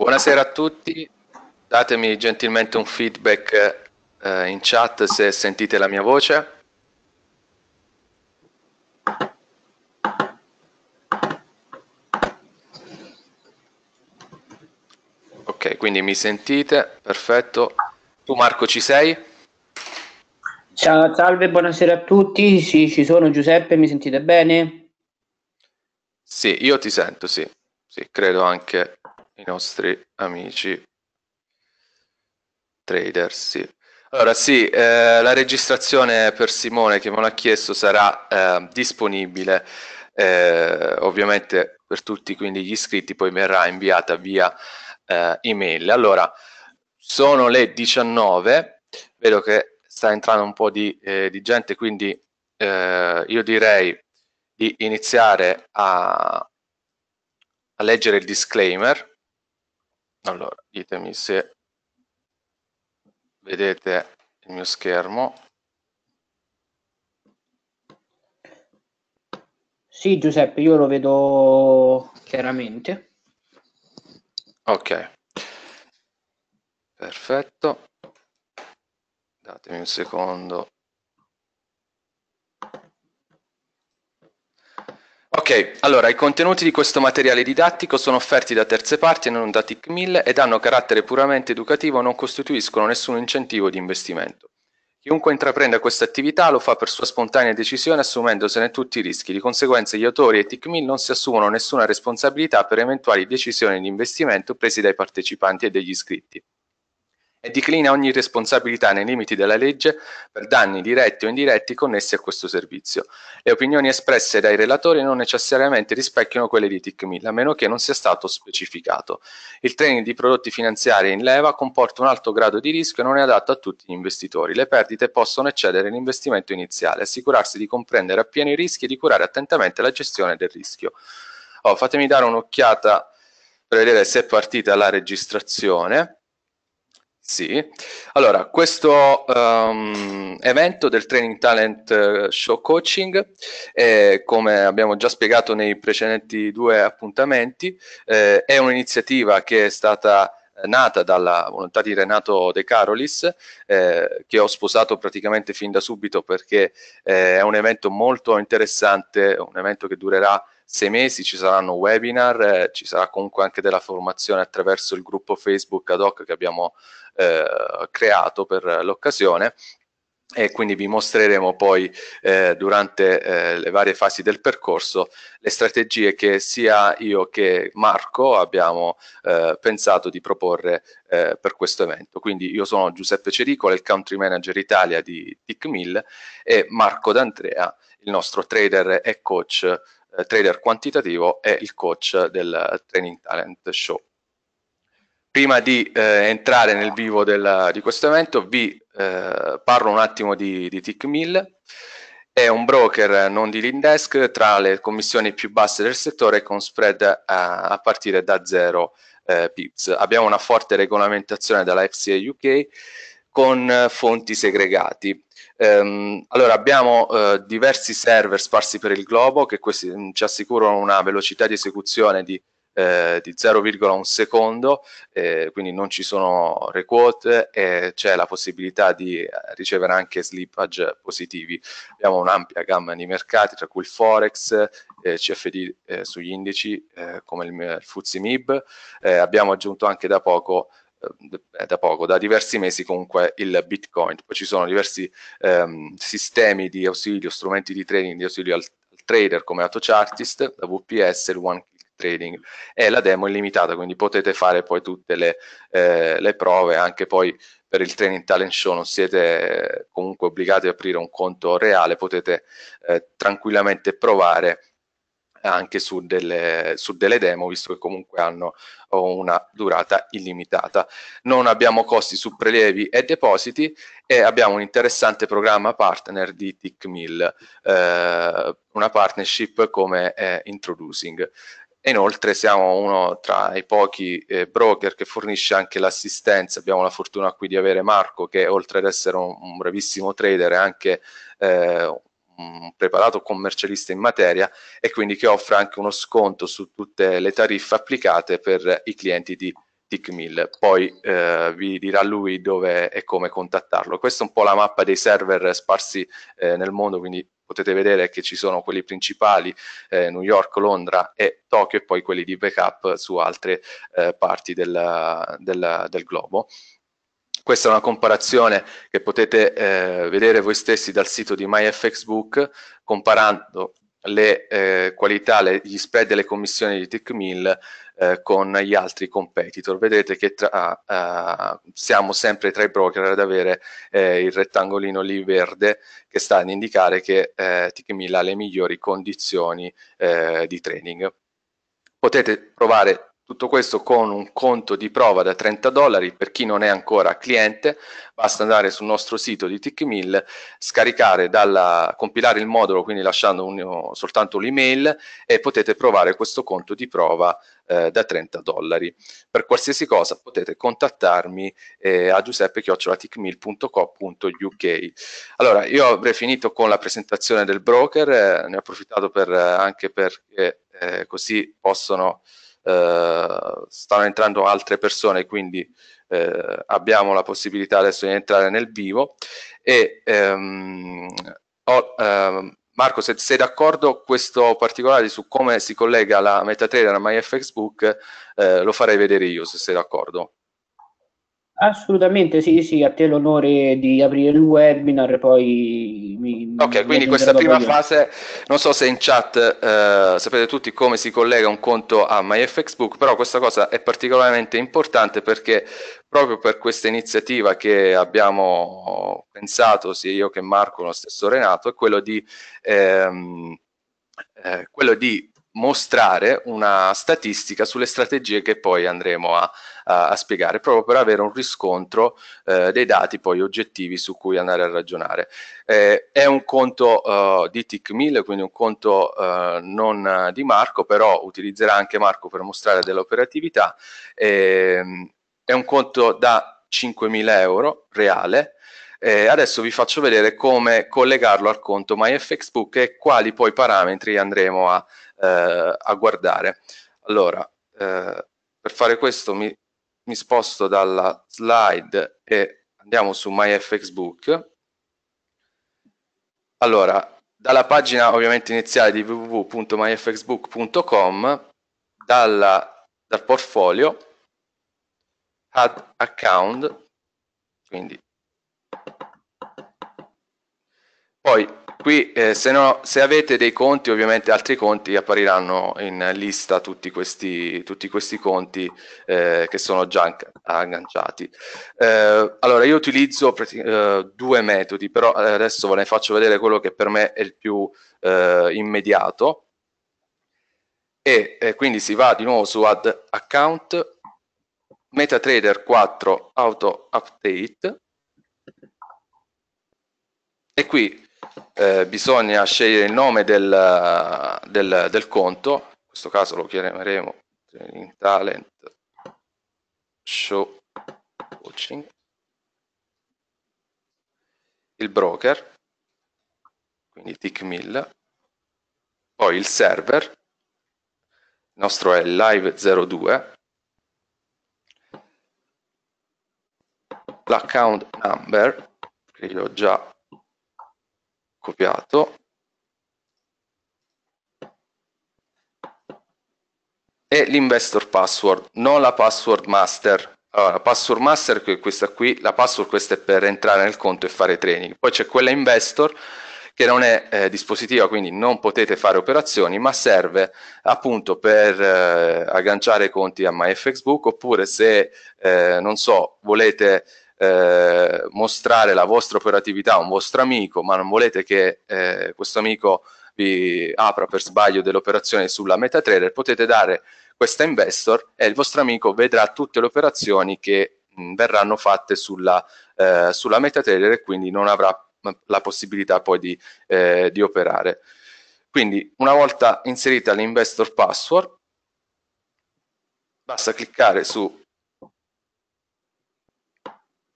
Buonasera a tutti, datemi gentilmente un feedback eh, in chat se sentite la mia voce. Ok, quindi mi sentite, perfetto. Tu Marco ci sei? Ciao, salve, buonasera a tutti, sì, ci sono Giuseppe, mi sentite bene? Sì, io ti sento, sì, sì credo anche i nostri amici trader, sì. Allora sì, eh, la registrazione per Simone che me l'ha chiesto sarà eh, disponibile eh, ovviamente per tutti quindi gli iscritti, poi verrà inviata via eh, email. Allora, sono le 19, vedo che sta entrando un po' di, eh, di gente, quindi eh, io direi di iniziare a, a leggere il disclaimer allora ditemi se vedete il mio schermo sì Giuseppe io lo vedo chiaramente ok perfetto datemi un secondo Ok, allora i contenuti di questo materiale didattico sono offerti da terze parti e non da TIC 1000 ed hanno carattere puramente educativo e non costituiscono nessun incentivo di investimento. Chiunque intraprenda questa attività lo fa per sua spontanea decisione assumendosene tutti i rischi, di conseguenza gli autori e TIC 1000 non si assumono nessuna responsabilità per eventuali decisioni di investimento presi dai partecipanti e degli iscritti e declina ogni responsabilità nei limiti della legge per danni diretti o indiretti connessi a questo servizio. Le opinioni espresse dai relatori non necessariamente rispecchiano quelle di TICMI, a meno che non sia stato specificato. Il training di prodotti finanziari in leva comporta un alto grado di rischio e non è adatto a tutti gli investitori. Le perdite possono eccedere l'investimento iniziale. Assicurarsi di comprendere appieno i rischi e di curare attentamente la gestione del rischio. Oh, fatemi dare un'occhiata per vedere se è partita la registrazione. Sì, allora questo um, evento del Training Talent eh, Show Coaching, eh, come abbiamo già spiegato nei precedenti due appuntamenti, eh, è un'iniziativa che è stata eh, nata dalla volontà di Renato De Carolis, eh, che ho sposato praticamente fin da subito perché eh, è un evento molto interessante, un evento che durerà sei mesi ci saranno webinar, eh, ci sarà comunque anche della formazione attraverso il gruppo Facebook ad hoc che abbiamo eh, creato per l'occasione e quindi vi mostreremo poi eh, durante eh, le varie fasi del percorso le strategie che sia io che Marco abbiamo eh, pensato di proporre eh, per questo evento. Quindi io sono Giuseppe Cericola, il Country Manager Italia di tic e Marco D'Andrea, il nostro trader e coach eh, trader quantitativo e il coach del eh, Training Talent Show. Prima di eh, entrare nel vivo del, di questo evento vi eh, parlo un attimo di, di TickMill. È un broker non di Lindesk tra le commissioni più basse del settore con spread a, eh, a partire da 0 eh, pips. Abbiamo una forte regolamentazione dalla FCA UK con fonti segregati Ehm, allora abbiamo eh, diversi server sparsi per il globo che questi, mm, ci assicurano una velocità di esecuzione di, eh, di 0,1 secondo, eh, quindi non ci sono requote e c'è la possibilità di eh, ricevere anche slippage positivi. Abbiamo un'ampia gamma di mercati tra cui il Forex, eh, CFD eh, sugli indici eh, come il, il FTSE MIB, eh, abbiamo aggiunto anche da poco eh, da poco, da diversi mesi comunque il Bitcoin. Poi ci sono diversi ehm, sistemi di ausilio, strumenti di trading di ausilio al, al trader come AutoChartist, la VPS, il One Click Trading e la demo è limitata, quindi potete fare poi tutte le, eh, le prove, anche poi per il Training Talent Show non siete eh, comunque obbligati ad aprire un conto reale, potete eh, tranquillamente provare anche su delle, su delle, demo, visto che comunque hanno una durata illimitata. Non abbiamo costi su prelievi e depositi e abbiamo un interessante programma partner di TICMIL, eh, una partnership come eh, Introducing. Inoltre siamo uno tra i pochi eh, broker che fornisce anche l'assistenza, abbiamo la fortuna qui di avere Marco che oltre ad essere un, un bravissimo trader è anche eh, Mm, preparato commercialista in materia e quindi che offra anche uno sconto su tutte le tariffe applicate per i clienti di tic Poi eh, vi dirà lui dove e come contattarlo. Questa è un po' la mappa dei server sparsi eh, nel mondo, quindi potete vedere che ci sono quelli principali, eh, New York, Londra e Tokyo, e poi quelli di backup su altre eh, parti della, della, del globo. Questa è una comparazione che potete eh, vedere voi stessi dal sito di MyFXBook comparando le eh, qualità, le, gli spread delle commissioni di TechMill eh, con gli altri competitor. Vedete che tra, ah, ah, siamo sempre tra i broker ad avere eh, il rettangolino lì verde che sta ad indicare che eh, TechMill ha le migliori condizioni eh, di trading. Potete provare tutto questo con un conto di prova da 30 dollari per chi non è ancora cliente, basta andare sul nostro sito di Tickmill, scaricare dalla, compilare il modulo, quindi lasciando un, soltanto l'email e potete provare questo conto di prova eh, da 30 dollari. Per qualsiasi cosa potete contattarmi eh, a giuseppe.tickmill.co.uk. Allora, io avrei finito con la presentazione del broker, eh, ne ho approfittato per, eh, anche perché eh, così possono eh, stanno entrando altre persone, quindi eh, abbiamo la possibilità adesso di entrare nel vivo. E, ehm, ho, ehm, Marco, se sei d'accordo, questo particolare su come si collega la MetaTrader a MyFXBook eh, lo farei vedere io, se sei d'accordo. Assolutamente sì, sì, a te l'onore di aprire il webinar, poi mi, Ok, quindi questa prima io. fase, non so se in chat eh, sapete tutti come si collega un conto a MyFXBook, però questa cosa è particolarmente importante perché proprio per questa iniziativa che abbiamo pensato, sia io che Marco, lo stesso Renato, è quello di, ehm, eh, quello di mostrare una statistica sulle strategie che poi andremo a a, a spiegare, proprio per avere un riscontro eh, dei dati poi oggettivi su cui andare a ragionare. Eh, è un conto uh, di TIC1000, quindi un conto uh, non di Marco, però utilizzerà anche Marco per mostrare dell'operatività. Eh, è un conto da 5.000 euro reale, eh, adesso vi faccio vedere come collegarlo al conto MyFXBook e quali poi parametri andremo a, eh, a guardare. Allora, eh, per fare questo mi mi sposto dalla slide e andiamo su MyFXBook. Allora, dalla pagina ovviamente iniziale di www.myfxbook.com, dal portfolio, add account, quindi poi Qui eh, se, no, se, avete dei conti, ovviamente altri conti appariranno in lista tutti questi, tutti questi conti eh, che sono già agganciati. Eh, allora io utilizzo eh, due metodi, però eh, adesso ve ne faccio vedere quello che per me è il più eh, immediato. E quindi si va di nuovo su Add Account, MetaTrader 4 Auto Update e qui eh, bisogna scegliere il nome del, del, del, conto, in questo caso lo chiameremo Training Talent Show Coaching, il broker, quindi TickMill, poi il server, il nostro è live02, l'account number, che io ho già copiato e l'investor password, non la password master. Allora, la password master che è questa qui, la password questa è per entrare nel conto e fare training. Poi c'è quella investor che non è eh, dispositiva, quindi non potete fare operazioni, ma serve appunto per eh, agganciare conti a MyFXBook oppure se, eh, non so, volete eh, mostrare la vostra operatività a un vostro amico, ma non volete che eh, questo amico vi apra per sbaglio delle operazioni sulla MetaTrader, potete dare questa investor e il vostro amico vedrà tutte le operazioni che mh, verranno fatte sulla, eh, sulla MetaTrader e quindi non avrà la possibilità poi di, eh, di operare. Quindi una volta inserita l'investor password, basta cliccare su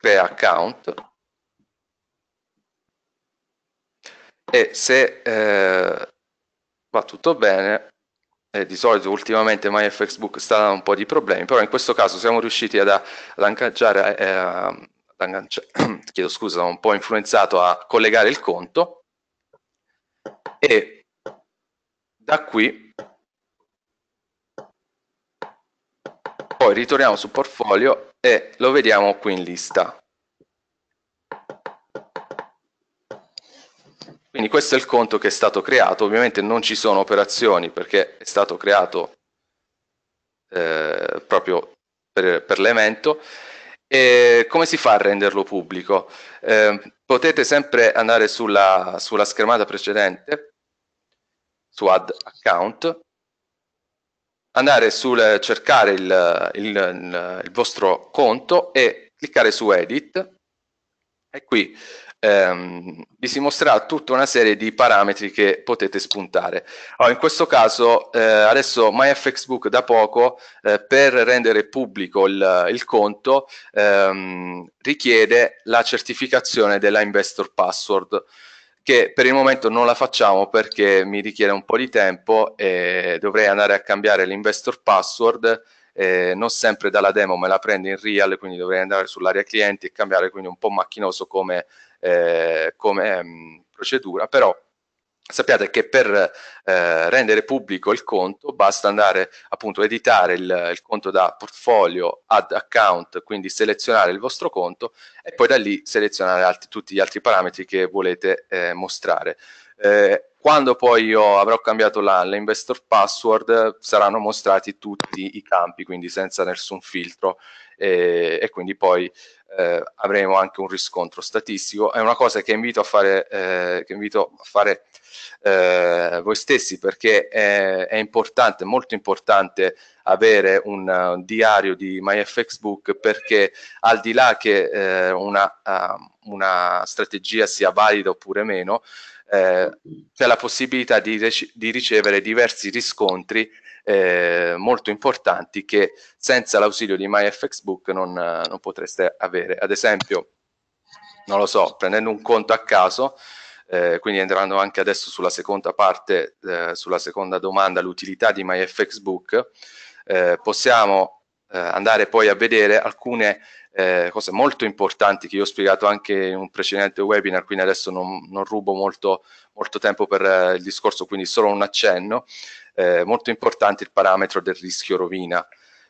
per account e se eh, va tutto bene eh, di solito ultimamente MyFXBook sta dando un po' di problemi però in questo caso siamo riusciti ad, ad agganciare eh, chiedo scusa, un po' influenzato a collegare il conto e da qui poi ritorniamo su portfolio e lo vediamo qui in lista. Quindi questo è il conto che è stato creato, ovviamente non ci sono operazioni perché è stato creato eh, proprio per, per l'evento. E come si fa a renderlo pubblico? Eh, potete sempre andare sulla, sulla, schermata precedente, su Add Account, andare a cercare il, il, il, il vostro conto e cliccare su edit e qui ehm, vi si mostrerà tutta una serie di parametri che potete spuntare. Allora, in questo caso eh, adesso MyFXBook da poco eh, per rendere pubblico il, il conto ehm, richiede la certificazione della investor password che per il momento non la facciamo perché mi richiede un po' di tempo e dovrei andare a cambiare l'investor password eh, non sempre dalla demo me la prendo in real, quindi dovrei andare sull'area clienti e cambiare, quindi un po' macchinoso come, eh, come mh, ehm, procedura, però sappiate che per eh, rendere pubblico il conto basta andare appunto a editare il, il, conto da portfolio ad account, quindi selezionare il vostro conto e poi da lì selezionare altri, tutti gli altri parametri che volete eh, mostrare. Eh, quando poi io avrò cambiato l'investor password saranno mostrati tutti i campi, quindi senza nessun filtro e, e quindi poi eh, avremo anche un riscontro statistico. È una cosa che invito a fare, eh, invito a fare eh, voi stessi perché è, è, importante, molto importante avere un, un, diario di MyFXBook perché al di là che eh, una, uh, una, strategia sia valida oppure meno, eh, c'è la possibilità di, di ricevere diversi riscontri eh, molto importanti che senza l'ausilio di MyFXBook non, eh, non potreste avere. Ad esempio, non lo so, prendendo un conto a caso, eh, quindi entrando anche adesso sulla seconda parte, eh, sulla seconda domanda, l'utilità di MyFXBook, eh, possiamo eh, andare poi a vedere alcune eh, cose molto importanti che io ho spiegato anche in un precedente webinar, quindi adesso non, non rubo molto, molto, tempo per eh, il discorso, quindi solo un accenno, eh, molto importante il parametro del rischio rovina,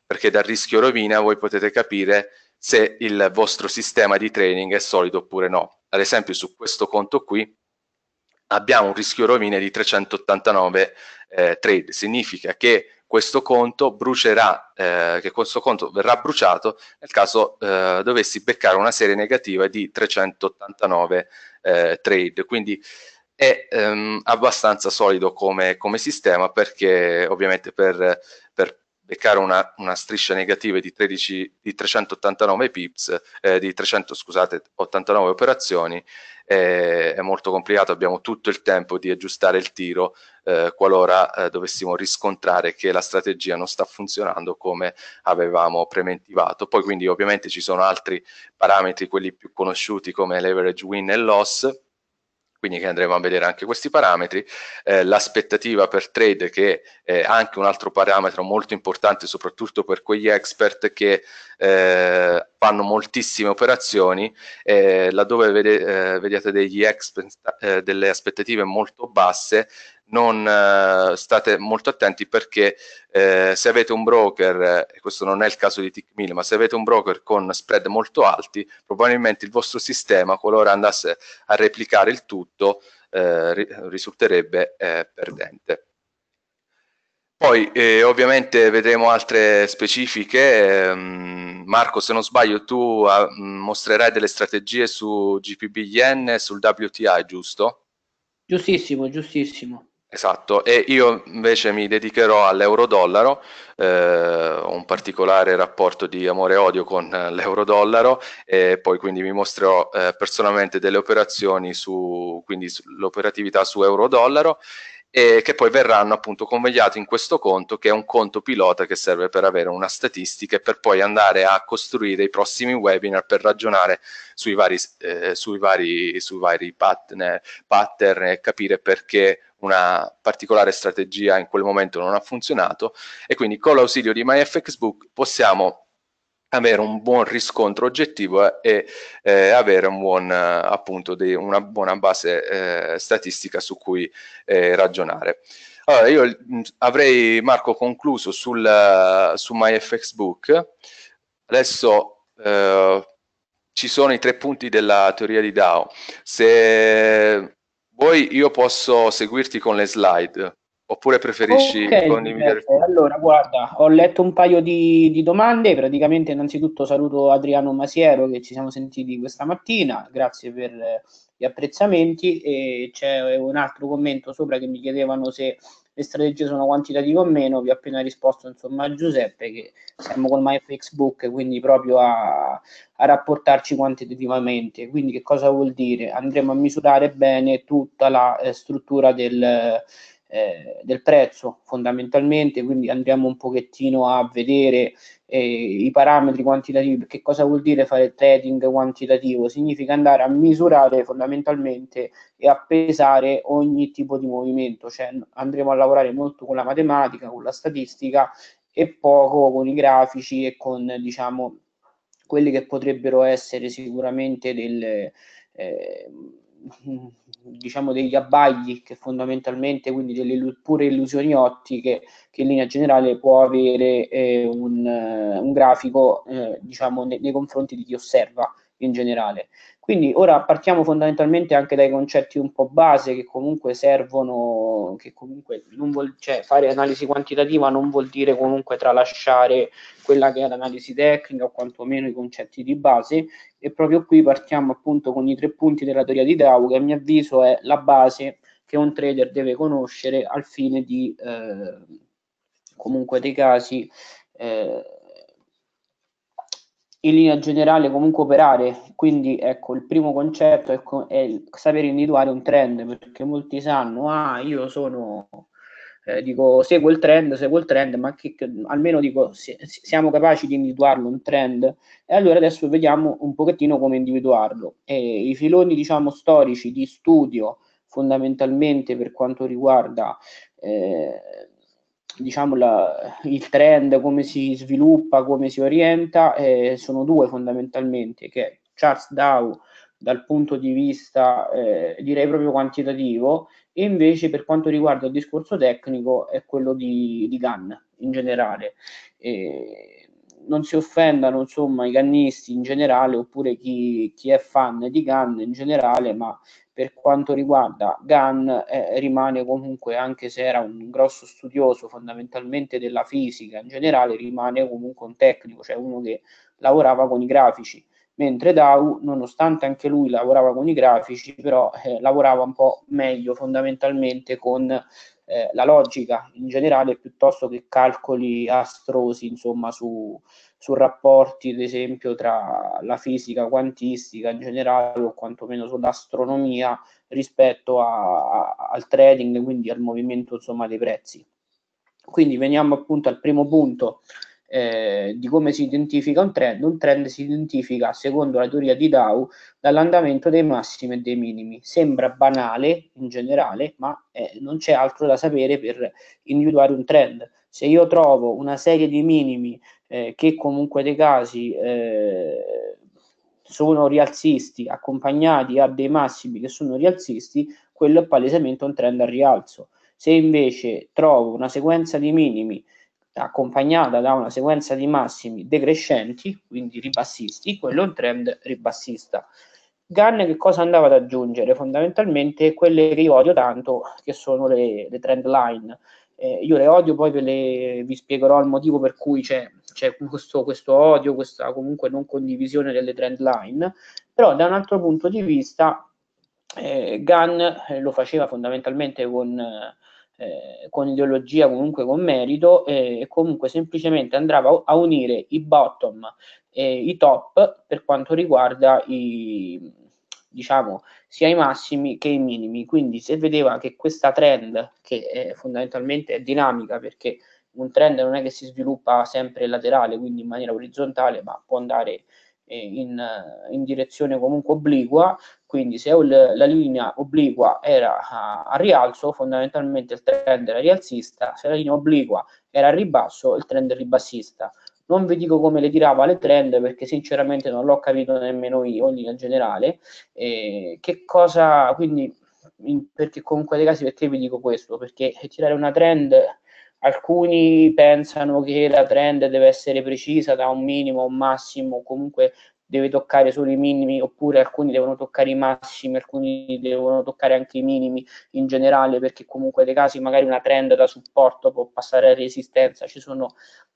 perché dal rischio rovina voi potete capire se il vostro sistema di training è solido oppure no. Ad esempio su questo conto qui abbiamo un rischio rovina di 389 eh, trade, significa che questo conto brucerà, eh, che questo conto verrà bruciato nel caso eh, dovessi beccare una serie negativa di 389 eh, trade. Quindi è ehm, abbastanza solido come, come sistema perché ovviamente per, per beccare una, una, striscia negativa di, 13, di 389 pips, eh, di 300, scusate, 89 operazioni, eh, è molto complicato, abbiamo tutto il tempo di aggiustare il tiro eh, qualora eh, dovessimo riscontrare che la strategia non sta funzionando come avevamo prementivato. Poi quindi ovviamente ci sono altri parametri, quelli più conosciuti come leverage win e loss, quindi che andremo a vedere anche questi parametri, eh, l'aspettativa per trade che è anche un altro parametro molto importante soprattutto per quegli expert che eh, fanno moltissime operazioni, eh, laddove vede, eh, vediate degli expert, eh, delle aspettative molto basse non eh, state molto attenti perché eh, se avete un broker, e questo non è il caso di TICMIL, ma se avete un broker con spread molto alti, probabilmente il vostro sistema, qualora andasse a replicare il tutto, eh, risulterebbe eh, perdente. Poi eh, ovviamente vedremo altre specifiche. Ehm, Marco, se non sbaglio, tu ah, mm, mostrerai delle strategie su GPB Yen e sul WTI, giusto? Giustissimo, giustissimo. Esatto, e io invece mi dedicherò all'euro-dollaro, eh, un particolare rapporto di amore e odio con l'euro-dollaro e poi quindi vi mostrerò eh, personalmente delle operazioni su, quindi l'operatività su euro-dollaro e che poi verranno appunto convegliati in questo conto che è un conto pilota che serve per avere una statistica e per poi andare a costruire i prossimi webinar per ragionare sui vari, eh, sui vari, sui vari pattern, pattern e capire perché una particolare strategia in quel momento non ha funzionato e quindi con l'ausilio di MyFXBook possiamo avere un buon riscontro oggettivo e eh, avere un buon, appunto, dei, una buona base eh, statistica su cui eh, ragionare. Allora, io mm, avrei, Marco, concluso sul, su MyFXBook. Adesso eh, ci sono i tre punti della teoria di DAO. Se poi io posso seguirti con le slide, oppure preferisci okay, condividere? Allora, guarda, ho letto un paio di, di, domande, praticamente innanzitutto saluto Adriano Masiero che ci siamo sentiti questa mattina, grazie per eh, gli apprezzamenti e c'è un altro commento sopra che mi chiedevano se le strategie sono quantitative o meno, vi ho appena risposto insomma a Giuseppe che siamo col MyFXBook, quindi proprio a, a rapportarci quantitativamente. Quindi che cosa vuol dire? Andremo a misurare bene tutta la eh, struttura del eh, del prezzo fondamentalmente, quindi andiamo un pochettino a vedere eh, i parametri quantitativi, che cosa vuol dire fare trading quantitativo? Significa andare a misurare fondamentalmente e a pesare ogni tipo di movimento, cioè andremo a lavorare molto con la matematica, con la statistica e poco con i grafici e con diciamo quelli che potrebbero essere sicuramente delle... Eh, diciamo degli abbagli che fondamentalmente quindi delle pure illusioni ottiche che in linea generale può avere eh, un, eh, un, grafico eh, diciamo ne, nei confronti di chi osserva in generale quindi ora partiamo fondamentalmente anche dai concetti un po' base che comunque servono, che comunque non vuol, cioè fare analisi quantitativa non vuol dire comunque tralasciare quella che è l'analisi tecnica o quantomeno i concetti di base e proprio qui partiamo appunto con i tre punti della teoria di Dow che a mio avviso è la base che un trader deve conoscere al fine di eh, comunque dei casi eh, in linea generale comunque operare. Quindi ecco, il primo concetto è, co- è sapere individuare un trend, perché molti sanno, ah, io sono, eh, dico, seguo il trend, seguo il trend, ma che, che, almeno dico, se, se siamo capaci di individuarlo un trend. E allora adesso vediamo un pochettino come individuarlo. E I filoni, diciamo, storici di studio, fondamentalmente per quanto riguarda... Eh, diciamo la, il trend, come si sviluppa, come si orienta, eh, sono due fondamentalmente, che Charles Dow dal punto di vista eh, direi proprio quantitativo e invece per quanto riguarda il discorso tecnico è quello di, di Gann in generale. E non si offendano insomma i gannisti in generale oppure chi, chi è fan di Gunn in generale ma per quanto riguarda Gunn eh, rimane comunque anche se era un grosso studioso fondamentalmente della fisica in generale rimane comunque un tecnico cioè uno che lavorava con i grafici mentre Dau, nonostante anche lui lavorava con i grafici, però eh, lavorava un po' meglio fondamentalmente con eh, la logica in generale piuttosto che calcoli astrosi, insomma, su, su rapporti, ad esempio, tra la fisica quantistica in generale o quantomeno sull'astronomia rispetto a, a, al trading, quindi al movimento insomma, dei prezzi. Quindi veniamo appunto al primo punto eh, di come si identifica un trend. Un trend si identifica, secondo la teoria di Dow, dall'andamento dei massimi e dei minimi. Sembra banale in generale, ma eh, non c'è altro da sapere per individuare un trend. Se io trovo una serie di minimi eh, che comunque dei casi eh, sono rialzisti accompagnati a dei massimi che sono rialzisti, quello è palesemente un trend al rialzo. Se invece trovo una sequenza di minimi accompagnata da una sequenza di massimi decrescenti, quindi ribassisti, quello è un trend ribassista. Gunn che cosa andava ad aggiungere? Fondamentalmente quelle che io odio tanto, che sono le, le trend line. Eh, io le odio, poi ve le, vi spiegherò il motivo per cui c'è, c'è questo, questo, odio, questa comunque non condivisione delle trend line, però da un altro punto di vista eh, Gunn eh, lo faceva fondamentalmente con eh, con ideologia comunque con merito eh, e comunque semplicemente andava a unire i bottom e i top per quanto riguarda i diciamo sia i massimi che i minimi quindi se vedeva che questa trend che è fondamentalmente è dinamica perché un trend non è che si sviluppa sempre laterale quindi in maniera orizzontale ma può andare eh, in, in, direzione comunque obliqua, quindi se la linea obliqua era a ah, rialzo fondamentalmente il trend era rialzista, se la linea obliqua era a ribasso il trend ribassista. Non vi dico come le tirava le trend perché sinceramente non l'ho capito nemmeno io in linea generale. Eh, che cosa, quindi, in, perché comunque dei casi perché vi dico questo? Perché tirare una trend alcuni pensano che la trend deve essere precisa da un minimo un massimo, comunque deve toccare solo i minimi oppure alcuni devono toccare i massimi, alcuni devono toccare anche i minimi in generale perché comunque nei casi magari una trend da supporto può passare a resistenza, ci sono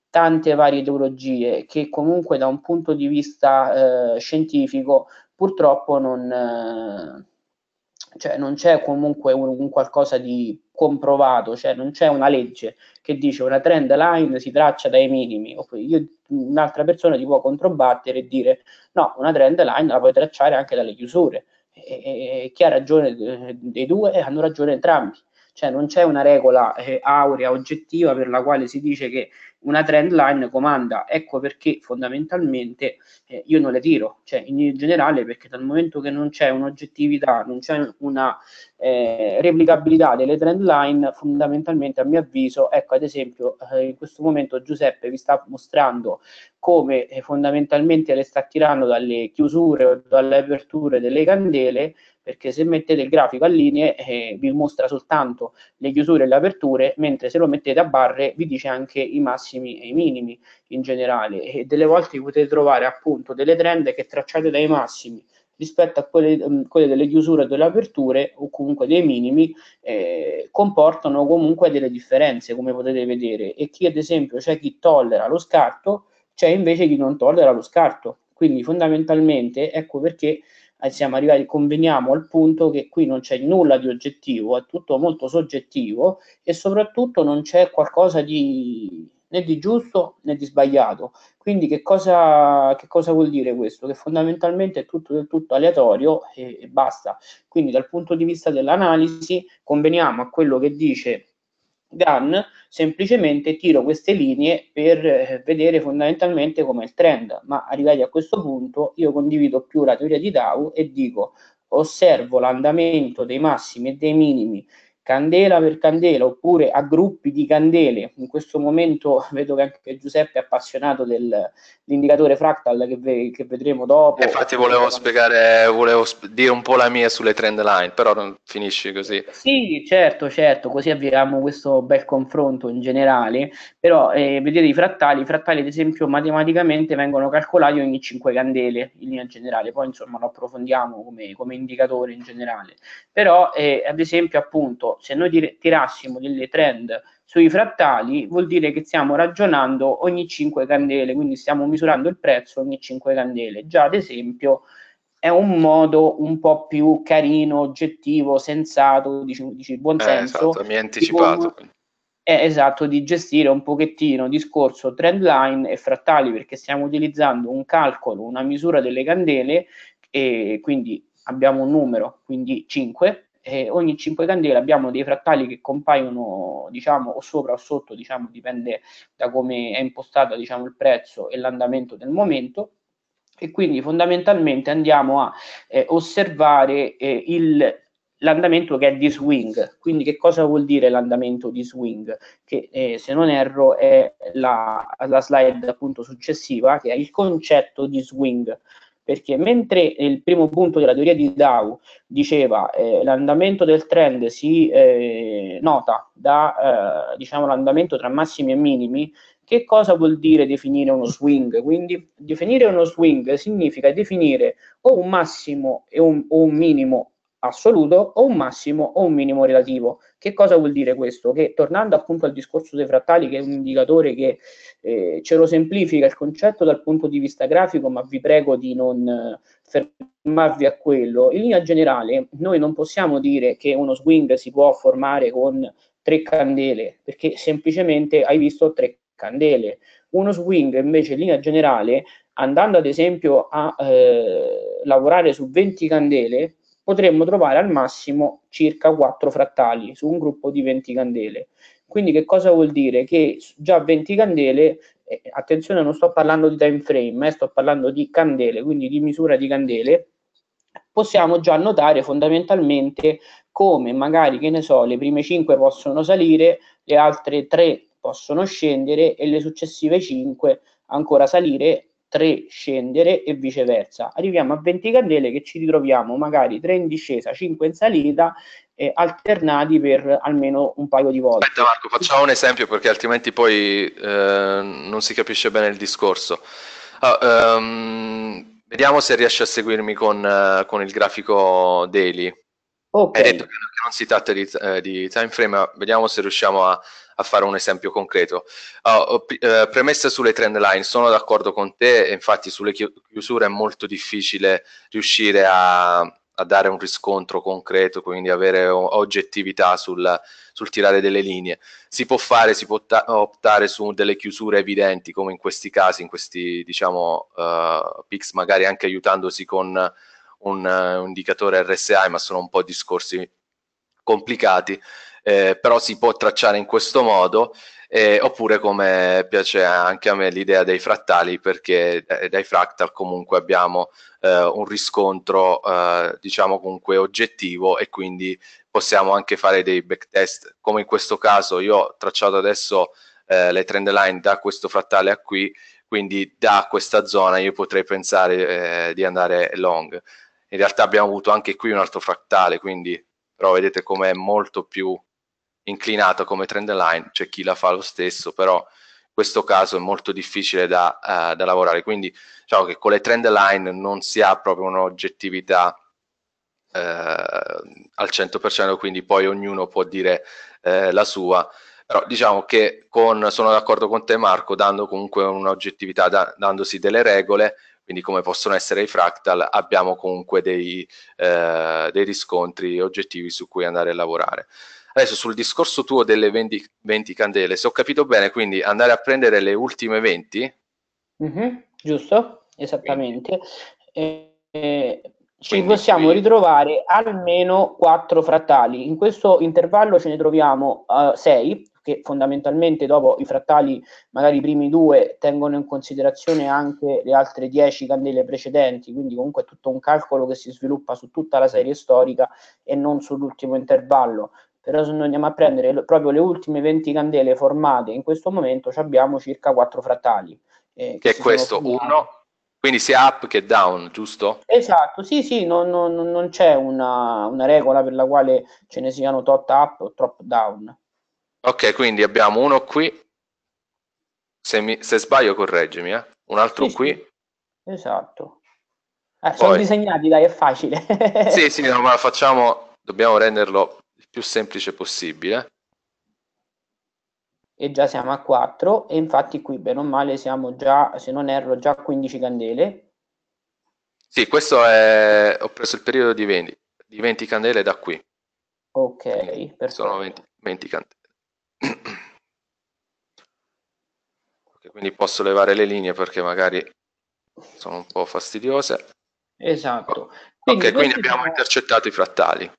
tante varie ideologie che comunque da un punto di vista eh, scientifico purtroppo non... Eh, cioè non c'è comunque un, un, qualcosa di comprovato, cioè non c'è una legge che dice una trend line si traccia dai minimi, io, un'altra persona ti può controbattere e dire no, una trend line la puoi tracciare anche dalle chiusure. E, e chi ha ragione eh, dei due? Eh, hanno ragione entrambi. Cioè non c'è una regola eh, aurea, oggettiva, per la quale si dice che una trend line comanda. Ecco perché fondamentalmente eh, io non le tiro, cioè in generale perché dal momento che non c'è un'oggettività, non c'è una eh, replicabilità delle trend line, fondamentalmente a mio avviso, ecco ad esempio eh, in questo momento Giuseppe vi sta mostrando come eh, fondamentalmente le sta tirando dalle chiusure o dalle aperture delle candele perché se mettete il grafico a linee eh, vi mostra soltanto le chiusure e le aperture, mentre se lo mettete a barre vi dice anche i massimi e i minimi in generale e delle volte potete trovare appunto delle trend che tracciate dai massimi rispetto a quelle, mm, quelle, delle chiusure e delle aperture o comunque dei minimi eh, comportano comunque delle differenze come potete vedere e chi ad esempio c'è chi tollera lo scarto c'è invece chi non tollera lo scarto quindi fondamentalmente ecco perché eh, siamo arrivati, conveniamo al punto che qui non c'è nulla di oggettivo, è tutto molto soggettivo e soprattutto non c'è qualcosa di né di giusto né di sbagliato. Quindi che cosa, che cosa vuol dire questo? Che fondamentalmente è tutto del tutto aleatorio e, e basta. Quindi dal punto di vista dell'analisi conveniamo a quello che dice gun, semplicemente tiro queste linee per eh, vedere fondamentalmente com'è il trend, ma arrivati a questo punto io condivido più la teoria di Dow e dico osservo l'andamento dei massimi e dei minimi candela per candela oppure a gruppi di candele. In questo momento vedo che anche Giuseppe è appassionato dell'indicatore fractal che, ve, che vedremo dopo. Eh, infatti volevo eh, spiegare, volevo sp- dire un po' la mia sulle trend line, però non finisci così. Eh, sì, certo, certo, così avviamo questo bel confronto in generale, però eh, vedete i frattali, i frattali ad esempio matematicamente vengono calcolati ogni 5 candele in linea generale, poi insomma lo approfondiamo come, come indicatore in generale, però eh, ad esempio appunto se noi tirassimo delle trend sui frattali, vuol dire che stiamo ragionando ogni 5 candele, quindi stiamo misurando il prezzo ogni 5 candele. Già, ad esempio, è un modo un po' più carino, oggettivo, sensato, dici, dici eh, senso. Eh, esatto, mi hai anticipato. Di eh, esatto, di gestire un pochettino discorso trend line e frattali, perché stiamo utilizzando un calcolo, una misura delle candele, e quindi abbiamo un numero, quindi 5, eh, ogni 5 candele abbiamo dei frattali che compaiono diciamo o sopra o sotto diciamo dipende da come è impostato diciamo il prezzo e l'andamento del momento e quindi fondamentalmente andiamo a eh, osservare eh, il l'andamento che è di swing. Quindi che cosa vuol dire l'andamento di swing? Che eh, se non erro è la, la, slide appunto successiva, che è il concetto di swing perché mentre il primo punto della teoria di Dow diceva eh, l'andamento del trend si eh, nota da eh, diciamo, l'andamento tra massimi e minimi, che cosa vuol dire definire uno swing? Quindi definire uno swing significa definire o un massimo e un, o un minimo assoluto o un massimo o un minimo relativo. Che cosa vuol dire questo? Che tornando appunto al discorso dei frattali, che è un indicatore che eh, ce lo semplifica il concetto dal punto di vista grafico, ma vi prego di non eh, fermarvi a quello, in linea generale noi non possiamo dire che uno swing si può formare con tre candele, perché semplicemente hai visto tre candele. Uno swing invece in linea generale, andando ad esempio a eh, lavorare su 20 candele, potremmo trovare al massimo circa 4 frattali su un gruppo di 20 candele. Quindi che cosa vuol dire? Che già 20 candele, eh, attenzione non sto parlando di time frame, eh, sto parlando di candele, quindi di misura di candele, possiamo già notare fondamentalmente come magari, che ne so, le prime 5 possono salire, le altre 3 possono scendere e le successive 5 ancora salire 3 scendere e viceversa. Arriviamo a 20 candele che ci ritroviamo magari 3 in discesa, 5 in salita, eh, alternati per almeno un paio di volte. Aspetta Marco, facciamo un esempio perché altrimenti poi eh, non si capisce bene il discorso. Ah, um, vediamo se riesci a seguirmi con, uh, con il grafico daily. Okay. Hai detto che non si tratta di, eh, di time frame, ma vediamo se riusciamo a, a fare un esempio concreto. Uh, uh, premessa sulle trend line, sono d'accordo con te, infatti sulle chiusure è molto difficile riuscire a, a dare un riscontro concreto, quindi avere oggettività sul, sul tirare delle linee. Si può fare, si può optare su delle chiusure evidenti, come in questi casi, in questi diciamo uh, PIX, magari anche aiutandosi con un, un indicatore RSI, ma sono un po' discorsi complicati eh, però si può tracciare in questo modo, eh, oppure come piace anche a me l'idea dei frattali, perché eh, dai fractal comunque abbiamo eh, un riscontro, eh, diciamo comunque oggettivo e quindi possiamo anche fare dei backtest, come in questo caso io ho tracciato adesso eh, le trend line da questo frattale a qui, quindi da questa zona io potrei pensare di andare long in realtà abbiamo avuto anche qui un altro frattale, quindi però vedete com'è molto più inclinata come trend line, c'è chi la fa lo stesso, però in questo caso è molto difficile da, eh, da lavorare, quindi diciamo che con le trend line non si ha proprio un'oggettività eh, al 100%, quindi poi ognuno può dire eh, la sua, però diciamo che con, sono d'accordo con te Marco, dando comunque un'oggettività, da, dandosi delle regole, quindi come possono essere i fractal, abbiamo comunque dei, eh, dei riscontri oggettivi su cui andare a lavorare. Adesso sul discorso tuo delle 20, 20 candele, se ho capito bene, quindi andare a prendere le ultime 20? Mm-hmm, giusto, esattamente. Eh, eh, ci possiamo quindi... ritrovare almeno 4 frattali. In questo intervallo ce ne troviamo 6, eh, che fondamentalmente dopo i frattali, magari i primi due, tengono in considerazione anche le altre 10 candele precedenti, quindi comunque è tutto un calcolo che si sviluppa su tutta la serie storica e non sull'ultimo intervallo però se noi andiamo a prendere l- proprio le ultime 20 candele formate in questo momento abbiamo circa 4 frattali. Eh, che, che è questo, uno quindi sia up che down, giusto? Esatto, sì, sì, non, non, non c'è una, una, regola per la quale ce ne siano tot up o top down. Ok, quindi abbiamo uno qui, se, mi, se sbaglio correggimi, eh? un altro sì, qui. Sì. Esatto. Eh, Poi... Sono disegnati, dai, è facile. sì, sì, no, ma facciamo, dobbiamo renderlo più semplice possibile. E già siamo a 4 e infatti qui bene o male siamo già, se non erro, già a 15 candele. Sì, questo è, ho preso il periodo di 20, di 20 candele da qui. Ok, Quindi perfetto. Sono 20, 20 candele. quindi posso levare le linee perché magari sono un po' fastidiose. Esatto. Quindi ok, quindi abbiamo sono... intercettato i frattali.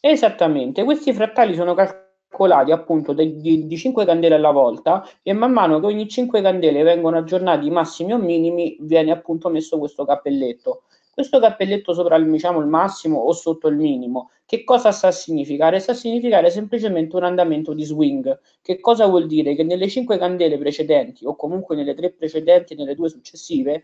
Esattamente, questi frattali sono calcolati appunto de- di, di 5 candele alla volta e man mano che ogni 5 candele vengono aggiornati massimi o minimi viene appunto messo questo cappelletto. Questo cappelletto sopra il, diciamo, il massimo o sotto il minimo, che cosa sta a significare? Sta a significare semplicemente un andamento di swing. Che cosa vuol dire? Che nelle cinque candele precedenti, o comunque nelle tre precedenti e nelle due successive,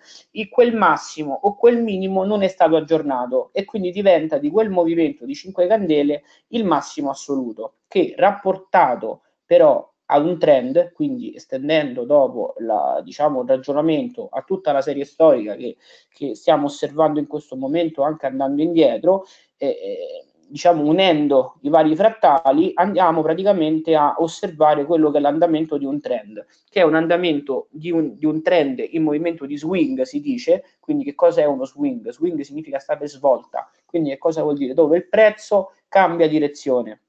quel massimo o quel minimo non è stato aggiornato e quindi diventa di quel movimento di cinque candele il massimo assoluto, che rapportato però ad un trend, quindi estendendo dopo la, diciamo, il ragionamento a tutta la serie storica che, che stiamo osservando in questo momento, anche andando indietro, eh, diciamo unendo i vari frattali, andiamo praticamente a osservare quello che è l'andamento di un trend, che è un andamento di un, di un trend in movimento di swing, si dice, quindi che cosa è uno swing? Swing significa stare svolta, quindi che cosa vuol dire? Dove il prezzo cambia direzione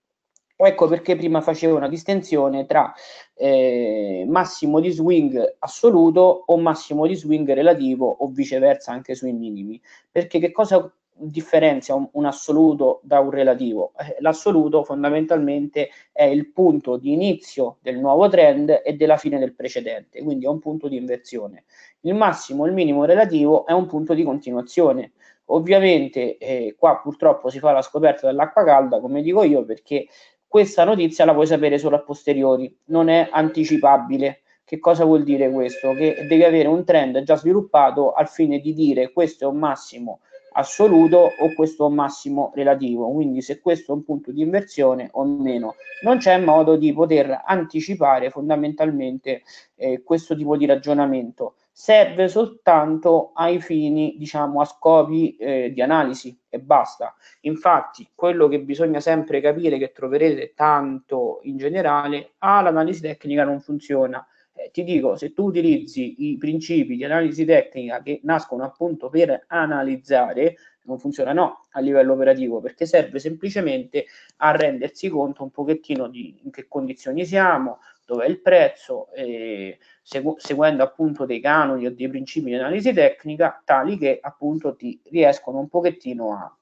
Ecco perché prima facevo una distinzione tra eh, massimo di swing assoluto o massimo di swing relativo o viceversa anche sui minimi. Perché che cosa differenzia un, un assoluto da un relativo? Eh, l'assoluto fondamentalmente è il punto di inizio del nuovo trend e della fine del precedente, quindi è un punto di inversione. Il massimo e il minimo relativo è un punto di continuazione. Ovviamente eh, qua purtroppo si fa la scoperta dell'acqua calda, come dico io, perché questa notizia la puoi sapere solo a posteriori, non è anticipabile. Che cosa vuol dire questo? Che devi avere un trend già sviluppato al fine di dire questo è un massimo assoluto o questo è un massimo relativo. Quindi se questo è un punto di inversione o meno, non c'è modo di poter anticipare fondamentalmente eh, questo tipo di ragionamento serve soltanto ai fini, diciamo, a scopi eh, di analisi e basta. Infatti, quello che bisogna sempre capire, che troverete tanto in generale, ah, l'analisi tecnica non funziona. Eh, ti dico, se tu utilizzi i principi di analisi tecnica che nascono appunto per analizzare, non funziona no a livello operativo perché serve semplicemente a rendersi conto un pochettino di in che condizioni siamo, dov'è il prezzo, eh, segu- seguendo appunto dei canoni o dei principi di analisi tecnica tali che appunto ti riescono un pochettino a,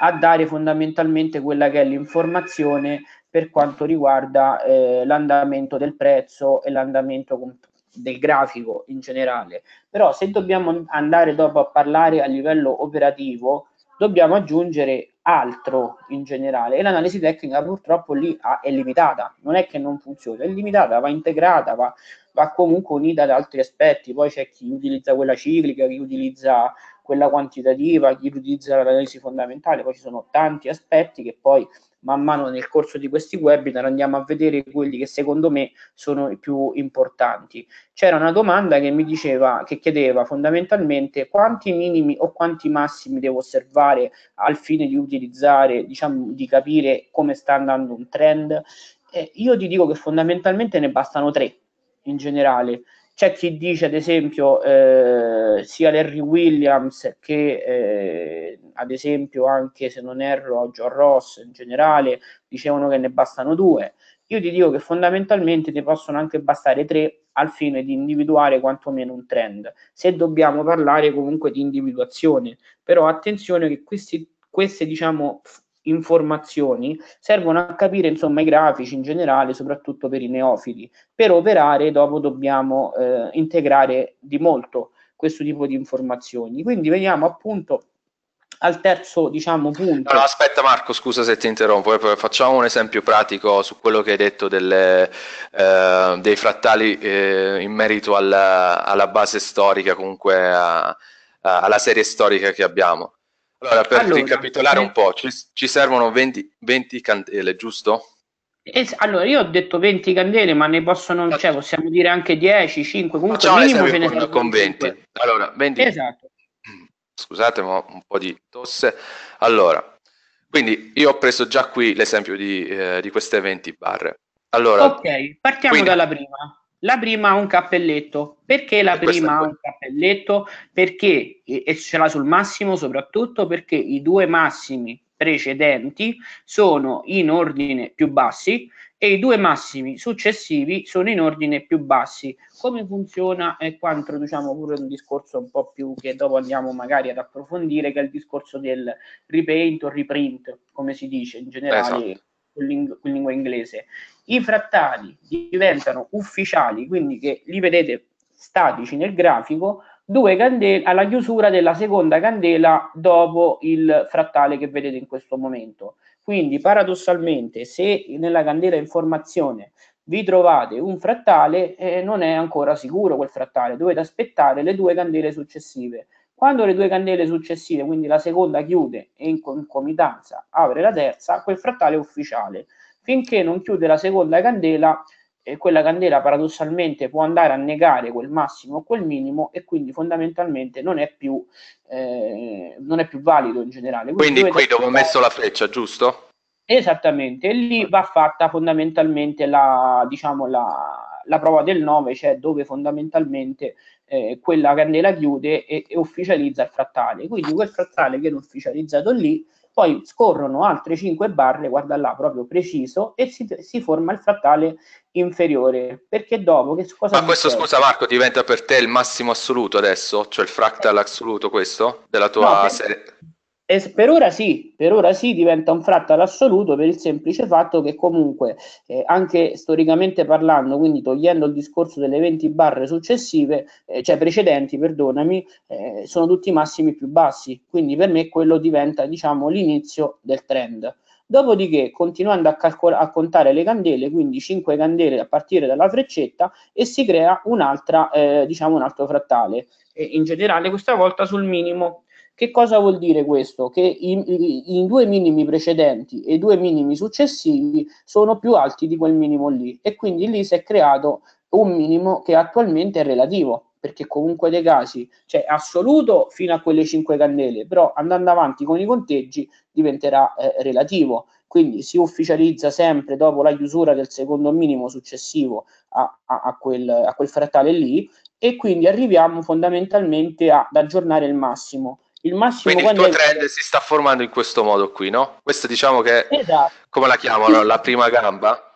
a dare fondamentalmente quella che è l'informazione per quanto riguarda eh, l'andamento del prezzo e l'andamento comp- del grafico in generale. Però se dobbiamo andare dopo a parlare a livello operativo, dobbiamo aggiungere altro in generale e l'analisi tecnica purtroppo lì ha, è limitata, non è che non funziona, è limitata, va integrata, va, va comunque unita ad altri aspetti, poi c'è chi utilizza quella ciclica, chi utilizza quella quantitativa, chi utilizza l'analisi fondamentale, poi ci sono tanti aspetti che poi man mano nel corso di questi webinar andiamo a vedere quelli che secondo me sono i più importanti. C'era una domanda che mi diceva, che chiedeva fondamentalmente quanti minimi o quanti massimi devo osservare al fine di utilizzare, diciamo, di capire come sta andando un trend. Eh, io ti dico che fondamentalmente ne bastano tre in generale. C'è chi dice, ad esempio, eh, sia Larry Williams che, eh, ad esempio, anche se non erro, John Ross in generale, dicevano che ne bastano due. Io ti dico che fondamentalmente ne possono anche bastare tre al fine di individuare quantomeno un trend, se dobbiamo parlare comunque di individuazione. Però attenzione che questi, queste, diciamo, informazioni servono a capire insomma i grafici in generale, soprattutto per i neofiti. Per operare dopo dobbiamo eh, integrare di molto questo tipo di informazioni. Quindi veniamo appunto al terzo diciamo punto. No, aspetta Marco, scusa se ti interrompo, eh, facciamo un esempio pratico su quello che hai detto delle, eh, dei frattali eh, in merito alla, alla, base storica, comunque a, a, alla serie storica che abbiamo. Allora, per allora, ricapitolare un eh, po', ci, ci servono 20, 20 candele, giusto? Es- allora, io ho detto 20 candele, ma ne possono, cioè, possiamo dire anche 10, 5, comunque Facciamo minimo ce ne con, con 20. 20. Allora, 20. Esatto. Scusate, ma un po' di tosse. Allora, quindi io ho preso già qui l'esempio di, eh, di queste 20 barre. Allora, ok, partiamo quindi, dalla prima. La prima ha un cappelletto. Perché la eh, prima ha un cappelletto? Perché, e ce l'ha sul massimo soprattutto, perché i due massimi precedenti sono in ordine più bassi e i due massimi successivi sono in ordine più bassi. Come funziona e qua introduciamo pure un discorso un po' più che dopo andiamo magari ad approfondire, che è il discorso del repaint o reprint, come si dice in generale. Esatto con, lingua inglese. I frattali diventano ufficiali, quindi che li vedete statici nel grafico, due candele alla chiusura della seconda candela dopo il frattale che vedete in questo momento. Quindi paradossalmente, se nella candela informazione vi trovate un frattale, eh, non è ancora sicuro quel frattale, dovete aspettare le due candele successive. Quando le due candele successive, quindi la seconda chiude e in concomitanza apre la terza, quel frattale è ufficiale. Finché non chiude la seconda candela, eh, quella candela paradossalmente può andare a negare quel massimo o quel minimo e quindi fondamentalmente non è più, eh, non è più valido in generale. Quindi, quindi qui dove ho messo la freccia, giusto? Esattamente, e lì va fatta fondamentalmente la, diciamo, la, la prova del 9, cioè dove fondamentalmente eh, quella candela chiude e, e, ufficializza il frattale. Quindi quel frattale viene ufficializzato lì, poi scorrono altre 5 barre, guarda là, proprio preciso, e si, si forma il frattale inferiore. Perché dopo che cosa... Ma questo, scusa Marco, diventa per te il massimo assoluto adesso? Cioè il fractal assoluto questo? Della tua no, serie? E per ora sì, per ora sì diventa un fratto all'assoluto per il semplice fatto che comunque eh, anche storicamente parlando, quindi togliendo il discorso delle 20 barre successive, eh, cioè precedenti, perdonami, eh, sono tutti massimi più bassi, quindi per me quello diventa diciamo l'inizio del trend. Dopodiché, continuando a, calcol- a, contare le candele, quindi 5 candele a partire dalla freccetta, e si crea un'altra, eh, diciamo un altro frattale, e in generale questa volta sul minimo. Che cosa vuol dire questo? Che i, i due minimi precedenti e i due minimi successivi sono più alti di quel minimo lì e quindi lì si è creato un minimo che attualmente è relativo perché comunque dei casi cioè assoluto fino a quelle 5 candele, però andando avanti con i conteggi diventerà eh, relativo, quindi si ufficializza sempre dopo la chiusura del secondo minimo successivo a, a, a, quel, a quel frattale lì e quindi arriviamo fondamentalmente ad aggiornare il massimo il massimo Quindi il tuo trend si sta formando in questo modo qui, no? questa diciamo che esatto. come la chiamano? La prima gamba?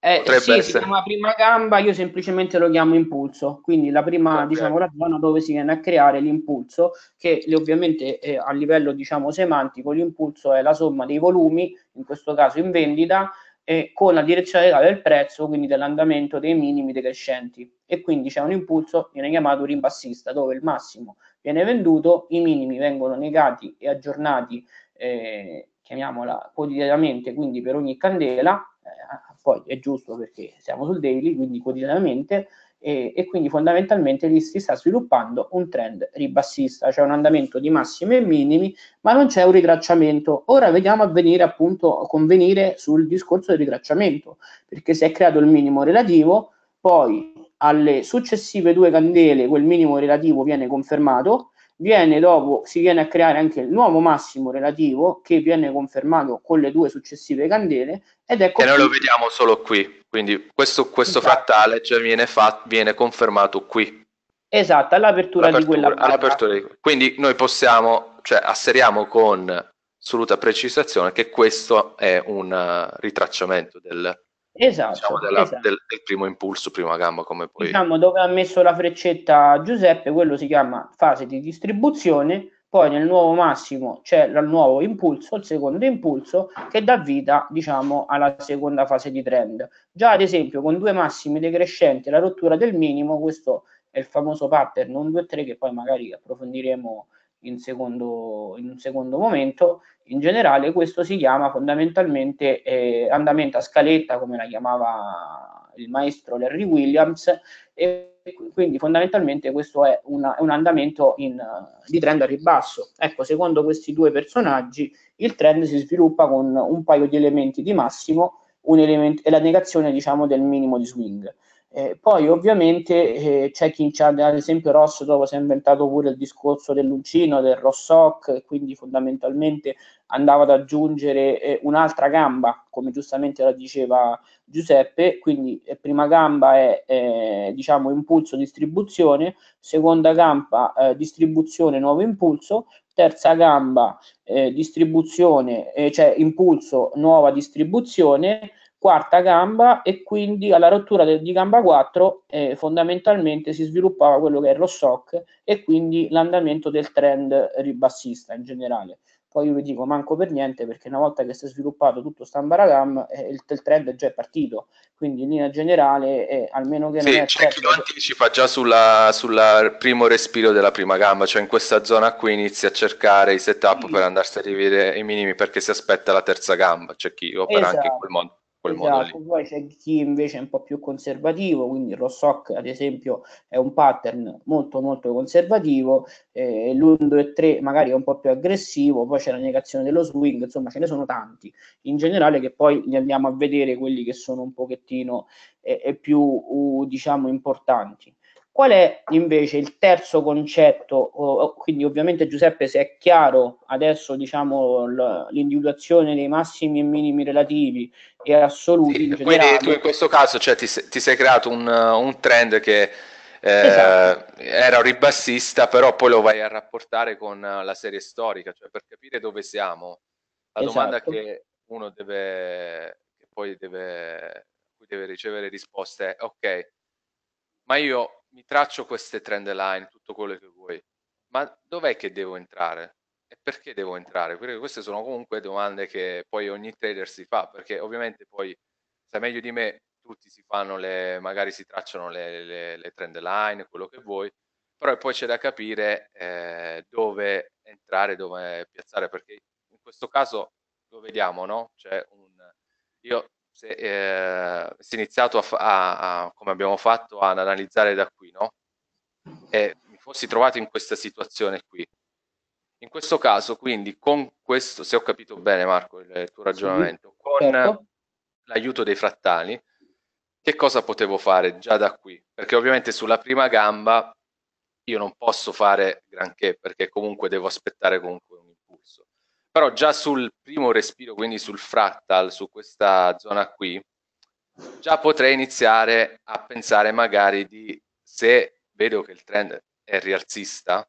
Eh, Potrebbe sì, essere... si chiama prima gamba, io semplicemente lo chiamo impulso, quindi la prima, okay. diciamo, la zona dove si viene a creare l'impulso, che ovviamente eh, a livello, diciamo, semantico, l'impulso è la somma dei volumi, in questo caso in vendita, e con la direzione legata del prezzo, quindi dell'andamento dei minimi decrescenti. E quindi c'è un impulso, viene chiamato rimbassista, dove il massimo viene venduto, i minimi vengono negati e aggiornati, eh, chiamiamola quotidianamente, quindi per ogni candela, eh, poi è giusto perché siamo sul daily, quindi quotidianamente, e, e quindi fondamentalmente lì si sta sviluppando un trend ribassista, cioè un andamento di massimi e minimi, ma non c'è un ritracciamento. Ora vediamo a venire appunto a convenire sul discorso del ritracciamento, perché si è creato il minimo relativo, poi alle successive due candele quel minimo relativo viene confermato viene dopo, si viene a creare anche il nuovo massimo relativo che viene confermato con le due successive candele ed ecco e noi lo vediamo solo qui quindi questo, questo esatto. frattale cioè viene, fa- viene, confermato qui esatto all'apertura, all'apertura di quella all'apertura di... quindi noi possiamo cioè asseriamo con assoluta precisazione che questo è un eh, ritracciamento del, Esatto, diciamo della, esatto. Del, del, primo impulso, prima gamma, come poi... Diciamo dove ha messo la freccetta Giuseppe, quello si chiama fase di distribuzione, poi nel nuovo massimo c'è il nuovo impulso, il secondo impulso, che dà vita, diciamo, alla seconda fase di trend. Già, ad esempio, con due massimi decrescenti la rottura del minimo, questo è il famoso pattern 1, 2, 3, che poi magari approfondiremo in, secondo, in un secondo momento. In generale questo si chiama fondamentalmente eh, andamento a scaletta, come la chiamava il maestro Larry Williams, e quindi fondamentalmente questo è una, un andamento in, di trend a ribasso. Ecco, secondo questi due personaggi il trend si sviluppa con un paio di elementi di massimo un elemento, e la negazione diciamo, del minimo di swing. Eh, poi ovviamente eh, c'è chi c'ha, ad esempio Rosso dopo si è inventato pure il discorso dell'uncino, del Rossoc, e quindi fondamentalmente andava ad aggiungere eh, un'altra gamba, come giustamente la diceva Giuseppe, quindi eh, prima gamba è eh, diciamo impulso distribuzione, seconda gamba eh, distribuzione nuovo impulso, terza gamba distribuzione, cioè impulso nuova distribuzione, quarta gamba e quindi alla rottura de- di gamba 4 eh, fondamentalmente si sviluppava quello che era lo shock e quindi l'andamento del trend ribassista in generale. Poi io vi dico manco per niente perché una volta che si è sviluppato tutto Stambaragam eh, il, il trend è già partito, quindi in linea generale eh, almeno che... Sì, non è c'è certo... chi lo anticipa già sul primo respiro della prima gamba, cioè in questa zona qui inizia a cercare i setup sì. per andarsi a rivedere i minimi perché si aspetta la terza gamba, c'è chi opera esatto. anche in quel esatto. modo quel esatto, modo lì. Esatto, poi c'è chi invece è un po' più conservativo, quindi il Rossoc ad esempio è un pattern molto molto conservativo, eh, l'1-2-3 magari è un po' più aggressivo, poi c'è la negazione dello swing, insomma ce ne sono tanti in generale che poi li andiamo a vedere quelli che sono un pochettino eh, più uh, diciamo importanti. Qual è invece il terzo concetto? quindi ovviamente Giuseppe se è chiaro adesso diciamo, l'individuazione dei massimi e minimi relativi e assoluti. Sì, quindi tu in questo caso cioè, ti, ti, sei creato un, un trend che eh, esatto. era un ribassista, però poi lo vai a rapportare con eh, la serie storica, cioè per capire dove siamo. La esatto. domanda che uno deve, che poi deve, deve ricevere risposte è ok, ma io mi traccio queste trend line, tutto quello che vuoi, ma dov'è che devo entrare? E perché devo entrare? Perché queste sono comunque domande che poi ogni trader si fa, perché ovviamente poi sai meglio di me, tutti si fanno le, magari si tracciano le, le, le trend line, quello che vuoi, però poi c'è da capire eh, dove entrare, dove piazzare, perché in questo caso lo vediamo, no? C'è un, io se, eh, se iniziato a, a, a, come abbiamo fatto ad analizzare da qui, no? E mi fossi trovato in questa situazione qui. In questo caso, quindi, con questo, se ho capito bene Marco il, il tuo ragionamento, con certo. l'aiuto dei frattali, che cosa potevo fare già da qui? Perché ovviamente sulla prima gamba io non posso fare granché, perché comunque devo aspettare comunque un impulso però già sul primo respiro, quindi sul fractal, su questa zona qui, già potrei iniziare a pensare magari di se vedo che il trend è rialzista,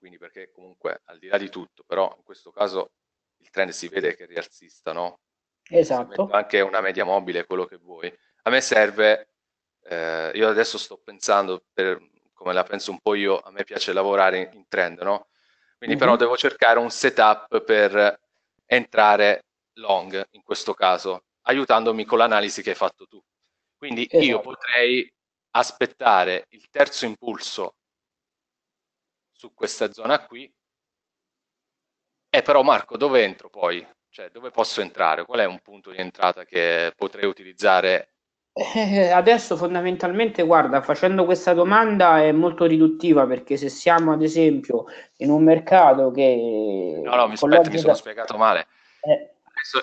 quindi perché comunque al di là di tutto, però in questo caso il trend si vede che è rialzista, no? Esatto. Anche una media mobile, quello che vuoi. A me serve, eh, io adesso sto pensando, per, come la penso un po' io, a me piace lavorare in, in trend, no? Quindi mm-hmm. però mhm. devo cercare un setup per entrare long in questo caso, aiutandomi con l'analisi che hai fatto tu. Quindi esatto. io potrei aspettare il terzo impulso su questa zona qui. E però Marco, dove entro poi? Cioè, dove posso entrare? Qual è un punto di entrata che potrei utilizzare eh, adesso fondamentalmente, guarda, facendo questa domanda è molto riduttiva perché se siamo ad esempio in un mercato che... No, no, mi, aspetta, mi sono spiegato male. Eh.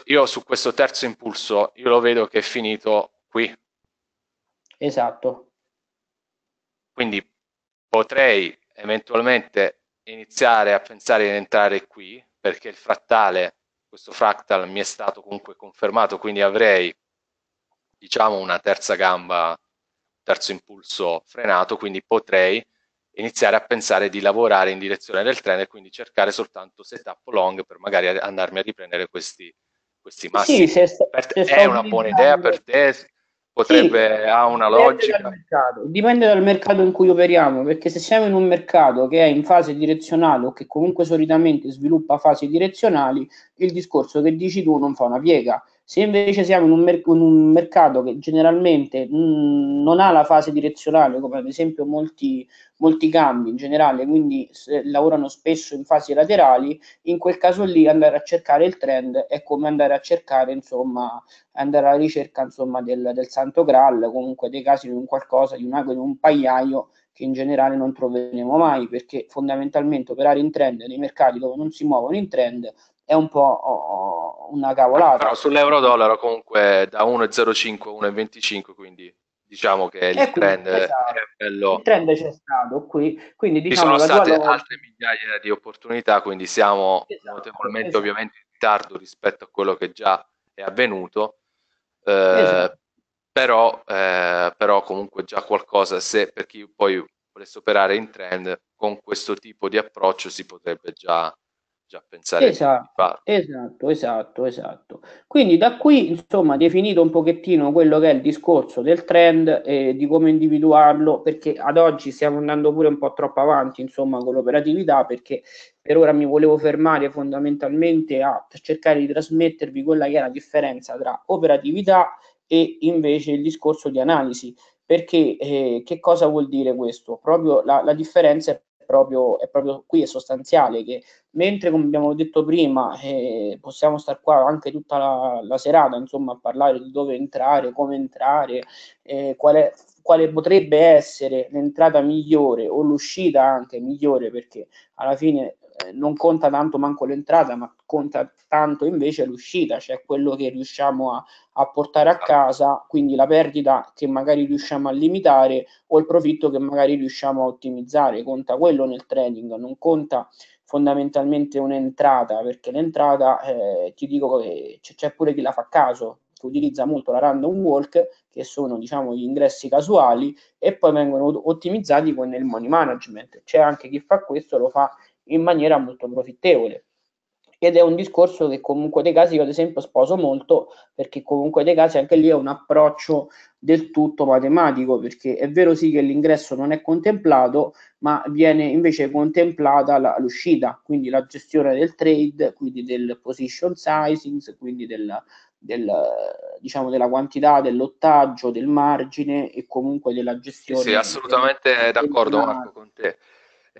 io su questo terzo impulso, io lo vedo che è finito qui. Esatto. Quindi potrei eventualmente iniziare a pensare di entrare qui perché il frattale, questo fractal mi è stato comunque confermato, quindi avrei diciamo una terza gamba, terzo impulso frenato, quindi potrei iniziare a pensare di lavorare in direzione del trend e quindi cercare soltanto setup long per magari andarmi a riprendere questi, questi massimi. Sì, se, per se è una buona idea per te? Potrebbe, sì, ha una dipende logica? Dal dipende dal mercato in cui operiamo, perché se siamo in un mercato che è in fase direzionale o che comunque solitamente sviluppa fasi direzionali, il discorso che dici tu non fa una piega se invece siamo in un, merc- in un mercato che generalmente mh, mm, non ha la fase direzionale, come ad esempio molti, molti cambi in generale, quindi se, lavorano spesso in fasi laterali, in quel caso lì andare a cercare il trend è come andare a cercare, insomma, andare alla ricerca insomma, del, del santo graal, comunque dei casi di un qualcosa, di un, ago, di un pagliaio che in generale non troveremo mai, perché fondamentalmente operare in trend nei mercati dove non si muovono in trend è un po' una cavolata. Però sull'euro-dollaro comunque da 1,05 a 1,25, quindi diciamo che il, trend, esatto. bello... il trend c'è stato qui. Quindi, diciamo, ci sono state loro... altre migliaia di opportunità, quindi siamo esatto, notevolmente esatto. ovviamente in ritardo rispetto a quello che già è avvenuto. Eh, esatto. però, eh, però comunque già qualcosa, se per chi poi volesse operare in trend, con questo tipo di approccio si potrebbe già già pensare esatto, esatto, esatto, esatto. Quindi da qui, insomma, definito un pochettino quello che è il discorso del trend e di come individuarlo, perché ad oggi stiamo andando pure un po' troppo avanti, insomma, con l'operatività, perché per ora mi volevo fermare fondamentalmente a cercare di trasmettervi quella che è la differenza tra operatività e invece il discorso di analisi. Perché eh, che cosa vuol dire questo? Proprio la, la differenza è proprio, è proprio qui, è sostanziale, che mentre come abbiamo detto prima eh, possiamo stare qua anche tutta la, la, serata insomma, a parlare di dove entrare, come entrare, eh, qual è, quale potrebbe essere l'entrata migliore o l'uscita anche migliore, perché alla fine eh, non conta tanto manco l'entrata, ma conta tanto invece l'uscita, cioè quello che riusciamo a, a, portare a ah. casa, quindi la perdita che magari riusciamo a limitare o il profitto che magari riusciamo a ottimizzare, conta quello nel trading, non conta fondamentalmente un'entrata, perché l'entrata, eh, ti dico che c'è pure chi la fa caso, che utilizza molto la random walk, che sono diciamo gli ingressi casuali, e poi vengono ottimizzati con il money management. C'è anche chi fa questo, lo fa in maniera molto profittevole. Ed è un discorso che comunque De Casi io ad esempio sposo molto perché comunque De Casi anche lì è un approccio del tutto matematico perché è vero sì che l'ingresso non è contemplato ma viene invece contemplata la, l'uscita, quindi la gestione del trade, quindi del position sizing, quindi della, del, diciamo, della quantità, dell'ottaggio, del margine e comunque della gestione. Sì, sì assolutamente d'accordo Marco con te.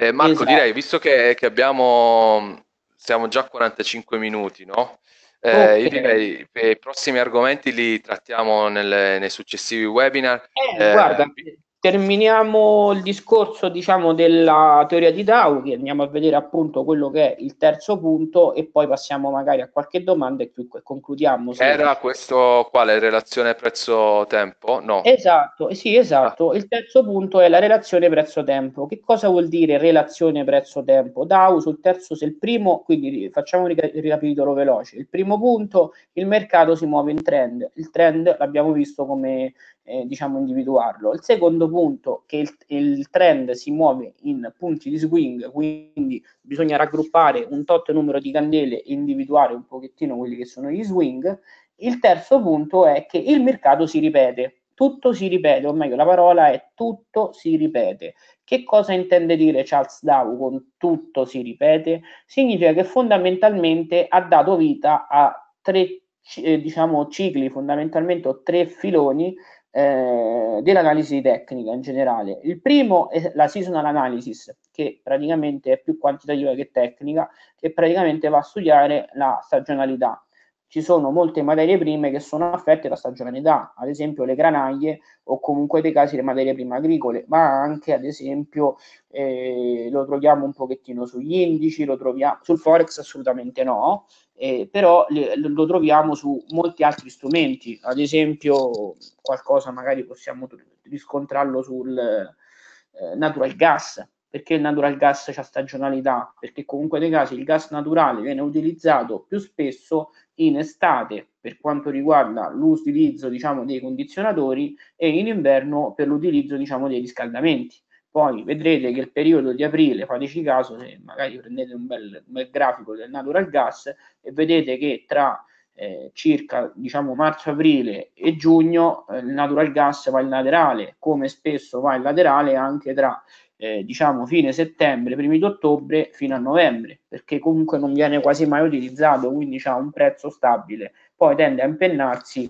Eh, Marco, esatto. direi, visto che, che, abbiamo, siamo già a 45 minuti, no? Eh, okay. Io direi che i prossimi argomenti li trattiamo nel, nei successivi webinar. Eh, guarda, eh, terminiamo il discorso diciamo, della teoria di Tauchi, andiamo a vedere appunto quello che è il terzo punto e poi passiamo magari a qualche domanda e più concludiamo. Era sì. questo quale relazione prezzo-tempo? No. Esatto, eh sì, ah. esatto. Ah. Il terzo punto è la relazione prezzo-tempo. Che cosa vuol dire relazione prezzo-tempo? Dau sul terzo, se il primo, quindi facciamo un ricapitolo veloce. Il primo punto, il mercato si muove in trend. Il trend l'abbiamo visto come eh, diciamo individuarlo. Il secondo punto è che il, il, trend si muove in punti di swing, quindi bisogna raggruppare un tot numero di candele e individuare un pochettino quelli che sono gli swing. Il terzo punto è che il mercato si ripete, tutto si ripete, o meglio la parola è tutto si ripete. Che cosa intende dire Charles Dow con tutto si ripete? Significa che fondamentalmente ha dato vita a tre eh, diciamo cicli, fondamentalmente o tre filoni eh, dell'analisi tecnica in generale. Il primo è la seasonal analysis, che praticamente è più quantitativa che tecnica, che praticamente va a studiare la stagionalità ci sono molte materie prime che sono affette da stagionalità, ad esempio le granaglie o comunque dei casi le materie prime agricole, ma anche ad esempio eh, lo troviamo un pochettino sugli indici, lo troviamo sul forex assolutamente no, eh, però le, lo troviamo su molti altri strumenti, ad esempio qualcosa magari possiamo riscontrarlo sul eh, natural gas, perché il natural gas ha stagionalità, perché comunque nei casi il gas naturale viene utilizzato più spesso in estate per quanto riguarda l'utilizzo diciamo, dei condizionatori e in inverno per l'utilizzo diciamo, dei riscaldamenti. Poi vedrete che il periodo di aprile, fateci caso, se magari prendete un bel, un bel grafico del natural gas e vedete che tra eh, circa diciamo, marzo, aprile e giugno eh, il natural gas va in laterale, come spesso va in laterale anche tra eh, diciamo fine settembre, primi di ottobre fino a novembre, perché comunque non viene quasi mai utilizzato, quindi ha un prezzo stabile, poi tende a impennarsi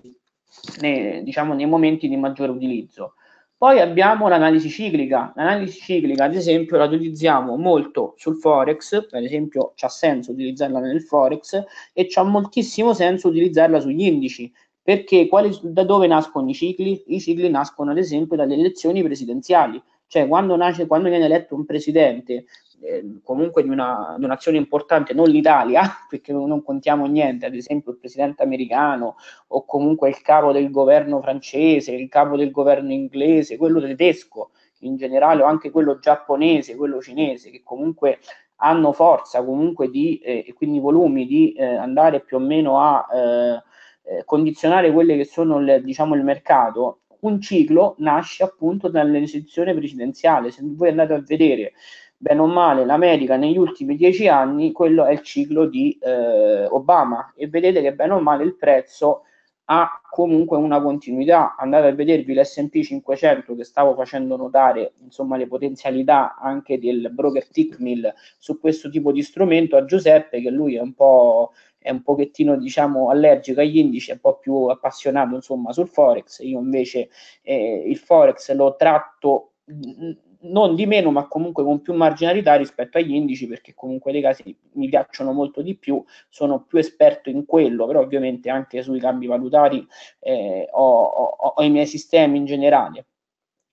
nei, diciamo, nei momenti di maggiore utilizzo. Poi abbiamo l'analisi ciclica, l'analisi ciclica ad esempio la utilizziamo molto sul Forex, per esempio c'ha senso utilizzarla nel Forex e c'ha moltissimo senso utilizzarla sugli indici, perché quali, da dove nascono i cicli? I cicli nascono ad esempio dalle elezioni presidenziali, cioè, quando, nasce, quando viene eletto un presidente, eh, comunque di, una, di, un'azione importante, non l'Italia, perché non contiamo niente, ad esempio il presidente americano o comunque il capo del governo francese, il capo del governo inglese, quello tedesco in generale o anche quello giapponese, quello cinese, che comunque hanno forza comunque di, eh, e quindi volumi di eh, andare più o meno a eh, eh, condizionare quelle che sono le, diciamo, il mercato, un ciclo nasce appunto dall'esezione presidenziale. Se voi andate a vedere bene o male l'America negli ultimi dieci anni, quello è il ciclo di eh, Obama e vedete che bene o male il prezzo ha comunque una continuità. Andate a vedervi l'SP 500 che stavo facendo notare insomma, le potenzialità anche del broker Tickmill su questo tipo di strumento a Giuseppe, che lui è un po' è un pochettino diciamo allergico agli indici, è un po' più appassionato insomma sul forex, io invece eh, il forex lo tratto mm, non di meno, ma comunque con più marginalità rispetto agli indici, perché comunque dei casi mi piacciono molto di più, sono più esperto in quello, però ovviamente anche sui cambi valutari eh, ho, ho, ho i miei sistemi in generale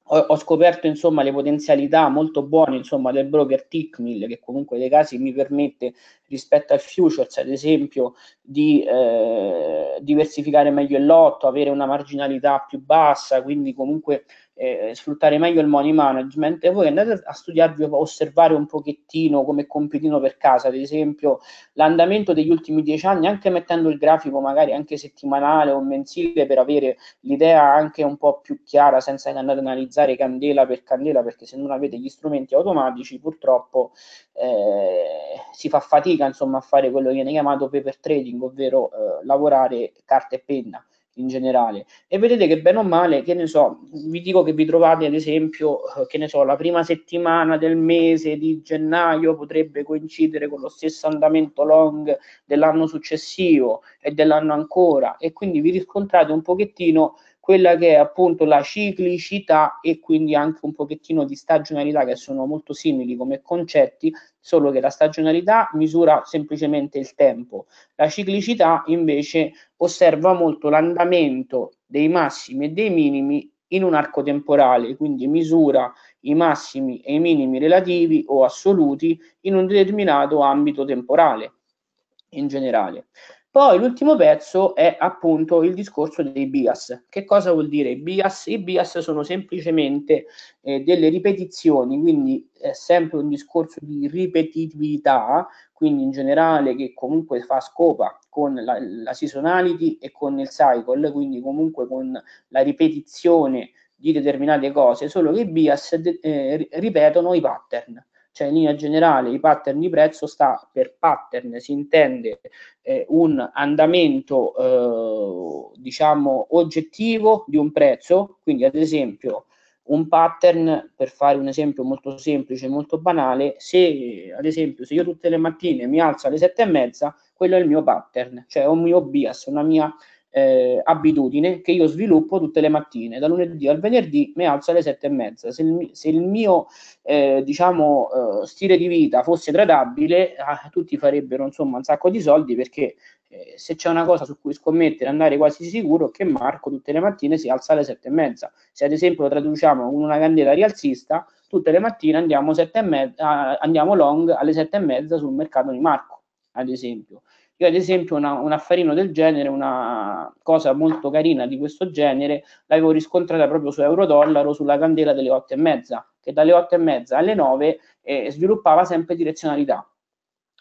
ho, scoperto insomma le potenzialità molto buone insomma del broker Tickmill che comunque dei casi mi permette rispetto al futures, cioè, ad esempio, di eh, diversificare meglio il lotto, avere una marginalità più bassa, quindi comunque eh, sfruttare meglio il money management, e voi andate a studiarvi, a osservare un pochettino come compitino per casa, ad esempio l'andamento degli ultimi dieci anni, anche mettendo il grafico magari anche settimanale o mensile per avere l'idea anche un po' più chiara senza andare ad analizzare candela per candela, perché se non avete gli strumenti automatici purtroppo eh, si fa fatica fatica insomma, a fare quello che viene chiamato paper trading, ovvero eh, lavorare carta e penna in generale. E vedete che bene o male, che ne so, vi dico che vi trovate ad esempio, eh, che ne so, la prima settimana del mese di gennaio potrebbe coincidere con lo stesso andamento long dell'anno successivo e dell'anno ancora e quindi vi riscontrate un pochettino quella che è appunto la ciclicità e quindi anche un pochettino di stagionalità che sono molto simili come concetti, solo che la stagionalità misura semplicemente il tempo, la ciclicità invece osserva molto l'andamento dei massimi e dei minimi in un arco temporale, quindi misura i massimi e i minimi relativi o assoluti in un determinato ambito temporale in generale. Poi l'ultimo pezzo è appunto il discorso dei bias. Che cosa vuol dire i bias? I bias sono semplicemente eh, delle ripetizioni, quindi è sempre un discorso di ripetitività, quindi in generale che comunque fa scopa con la, la seasonality e con il cycle, quindi comunque con la ripetizione di determinate cose, solo che i bias eh, ripetono i pattern cioè in linea generale i pattern di prezzo sta per pattern si intende eh, un andamento eh, diciamo oggettivo di un prezzo, quindi ad esempio un pattern per fare un esempio molto semplice, molto banale, se ad esempio se io tutte le mattine mi alzo alle sette e mezza, quello è il mio pattern, cioè un mio bias, una mia eh, abitudine che io sviluppo tutte le mattine, da lunedì al venerdì mi alzo alle sette e mezza. Se il, se il mio eh, diciamo, eh, stile di vita fosse tradabile, ah, tutti farebbero insomma un sacco di soldi perché eh, se c'è una cosa su cui scommettere, andare quasi sicuro che Marco tutte le mattine si alza alle sette e mezza. Se ad esempio lo traduciamo con una candela rialzista, tutte le mattine andiamo, sette e mezza, ah, andiamo long alle sette e mezza sul mercato di Marco, ad esempio. Io ad esempio una, un affarino del genere, una cosa molto carina di questo genere, l'avevo riscontrata proprio su Eurodollaro sulla candela delle otto e mezza, che dalle otto e mezza alle nove eh, sviluppava sempre direzionalità.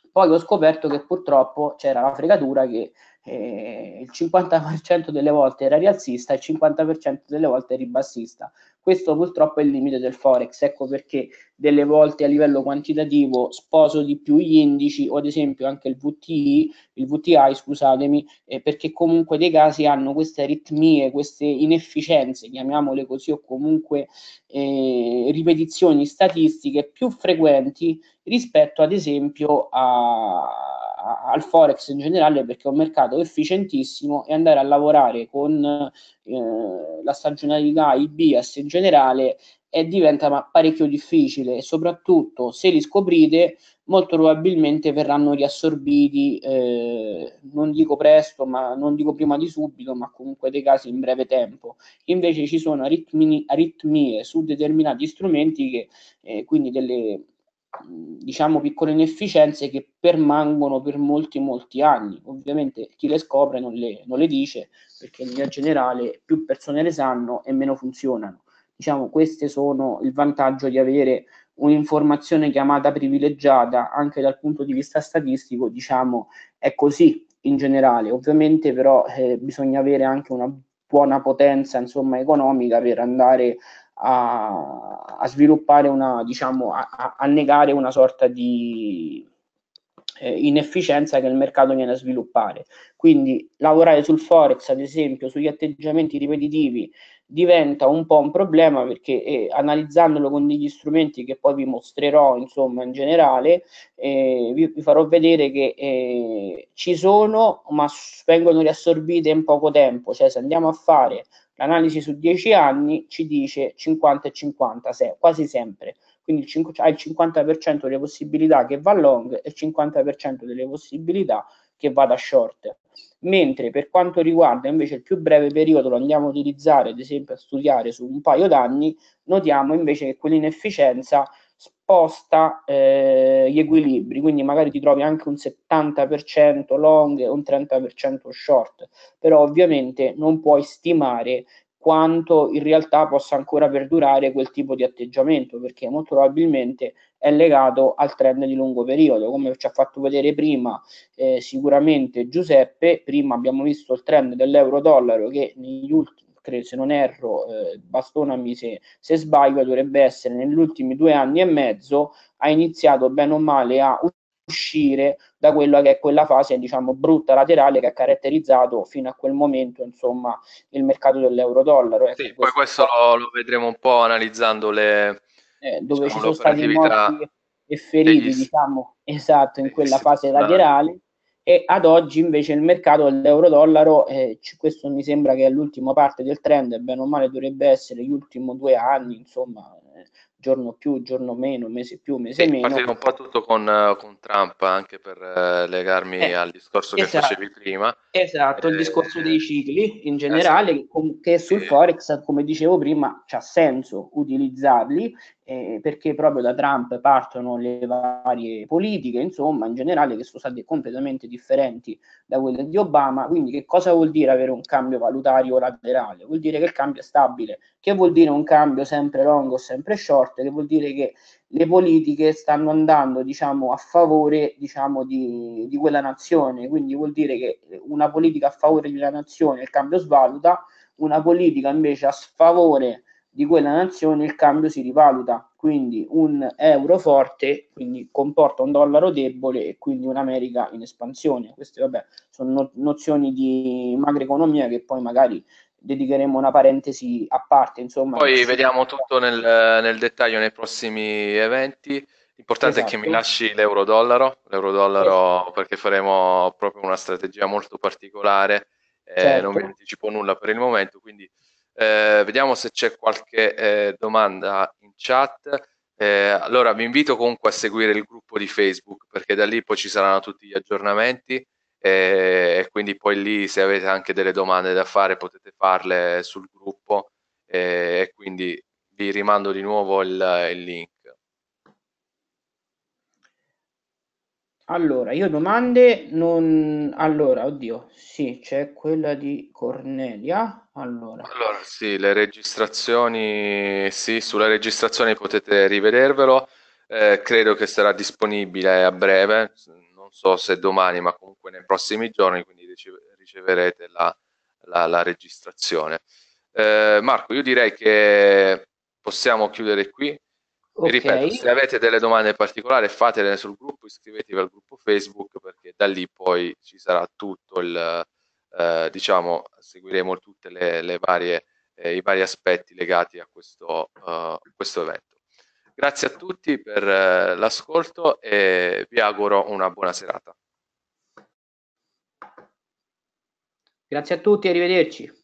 Poi ho scoperto che purtroppo c'era la fregatura che eh, il 50% delle volte era rialzista e il 50% delle volte ribassista. Questo purtroppo è il limite del Forex, ecco perché delle volte a livello quantitativo sposo di più gli indici o ad esempio anche il VTI, il VTI scusatemi, eh, perché comunque dei casi hanno queste aritmie, queste inefficienze, chiamiamole così, o comunque eh, ripetizioni statistiche più frequenti rispetto ad esempio a al forex in generale perché è un mercato efficientissimo e andare a lavorare con eh, la stagionalità, il bias in generale e eh, diventa ma, parecchio difficile e soprattutto se li scoprite molto probabilmente verranno riassorbiti eh, non dico presto ma non dico prima di subito ma comunque dei casi in breve tempo invece ci sono aritmi, aritmie su determinati strumenti che eh, quindi delle diciamo piccole inefficienze che permangono per molti molti anni ovviamente chi le scopre non le, non le dice perché in linea generale più persone le sanno e meno funzionano diciamo queste sono il vantaggio di avere un'informazione chiamata privilegiata anche dal punto di vista statistico diciamo è così in generale ovviamente però eh, bisogna avere anche una buona potenza insomma economica per andare a, a sviluppare una, diciamo, a, a, negare una sorta di eh, inefficienza che il mercato viene a sviluppare. Quindi lavorare sul forex, ad esempio, sugli atteggiamenti ripetitivi diventa un po' un problema perché eh, analizzandolo con degli strumenti che poi vi mostrerò insomma in generale eh, vi, vi, farò vedere che eh, ci sono ma vengono riassorbite in poco tempo cioè se andiamo a fare L'analisi su 10 anni ci dice 50 e 50, se, quasi sempre. Quindi il hai il 50% delle possibilità che va long e il 50% delle possibilità che vada short. Mentre per quanto riguarda invece il più breve periodo, lo andiamo a utilizzare ad esempio a studiare su un paio d'anni, notiamo invece che quell'inefficienza sposta eh, gli equilibri, quindi magari ti trovi anche un 70% long e un 30% short, però ovviamente non puoi stimare quanto in realtà possa ancora perdurare quel tipo di atteggiamento, perché molto probabilmente è legato al trend di lungo periodo, come ci ha fatto vedere prima eh, sicuramente Giuseppe, prima abbiamo visto il trend dell'euro-dollaro che negli ultimi 2003, se non erro, eh, bastonami se, se sbaglio, dovrebbe essere negli ultimi due anni e mezzo, ha iniziato bene o male a uscire da quella che è quella fase diciamo brutta laterale che ha caratterizzato fino a quel momento insomma il mercato dell'euro-dollaro. Ecco, sì, questo poi questo lo, lo, vedremo un po' analizzando le eh, dove diciamo, ci sono stati morti e feriti, diciamo, esatto, in quella fase laterale e ad oggi invece il mercato dell'euro-dollaro, eh, questo mi sembra che è l'ultima parte del trend, e bene o male dovrebbe essere gli ultimi due anni, insomma, eh, giorno più, giorno meno, mese più, mese sì, meno. È partito un po' tutto con, eh, con Trump, anche per eh, legarmi eh, al discorso esatto, che facevi prima. Esatto, il discorso eh, dei cicli in generale, esatto. che sul sì. Forex, come dicevo prima, c'ha senso utilizzarli eh, perché proprio da Trump partono le varie politiche, insomma, in generale che sono state completamente differenti da quelle di Obama. Quindi che cosa vuol dire avere un cambio valutario laterale? Vuol dire che il cambio è stabile, che vuol dire un cambio sempre long o sempre short, che vuol dire che le politiche stanno andando diciamo, a favore diciamo, di, di quella nazione, quindi vuol dire che una politica a favore di una nazione il cambio svaluta, una politica invece a sfavore di quella nazione il cambio si rivaluta, quindi un euro forte quindi comporta un dollaro debole e quindi un'America in espansione. Queste vabbè, sono no- nozioni di macroeconomia che poi magari dedicheremo una parentesi a parte. Insomma, poi vediamo tutto nel, nel, dettaglio nei prossimi eventi. L'importante esatto. è che mi esatto. lasci l'euro dollaro, l'euro dollaro esatto. perché faremo proprio una strategia molto particolare, eh, certo. non vi anticipo nulla per il momento, quindi eh, vediamo se c'è qualche eh, domanda in chat. Eh, allora vi invito comunque a seguire il gruppo di Facebook perché da lì poi ci saranno tutti gli aggiornamenti eh, e quindi poi lì se avete anche delle domande da fare potete farle sul gruppo eh, e quindi vi rimando di nuovo il, il link. Allora, io domande non... Allora, oddio, sì, c'è quella di Cornelia. Allora, Allora, sì, le registrazioni, sì, sulle registrazioni potete rivedervelo, eh, credo che sarà disponibile a breve, non so se domani, ma comunque nei prossimi giorni, quindi rice- riceverete la, la- la registrazione. Eh, Marco, io direi che possiamo chiudere qui, Okay. ripeto, se avete delle domande particolari fatele sul gruppo, iscrivetevi al gruppo Facebook perché da lì poi ci sarà tutto il, eh, diciamo, seguiremo tutti eh, i vari aspetti legati a questo, uh, questo evento. Grazie a tutti per eh, l'ascolto e vi auguro una buona serata. Grazie a tutti, arrivederci.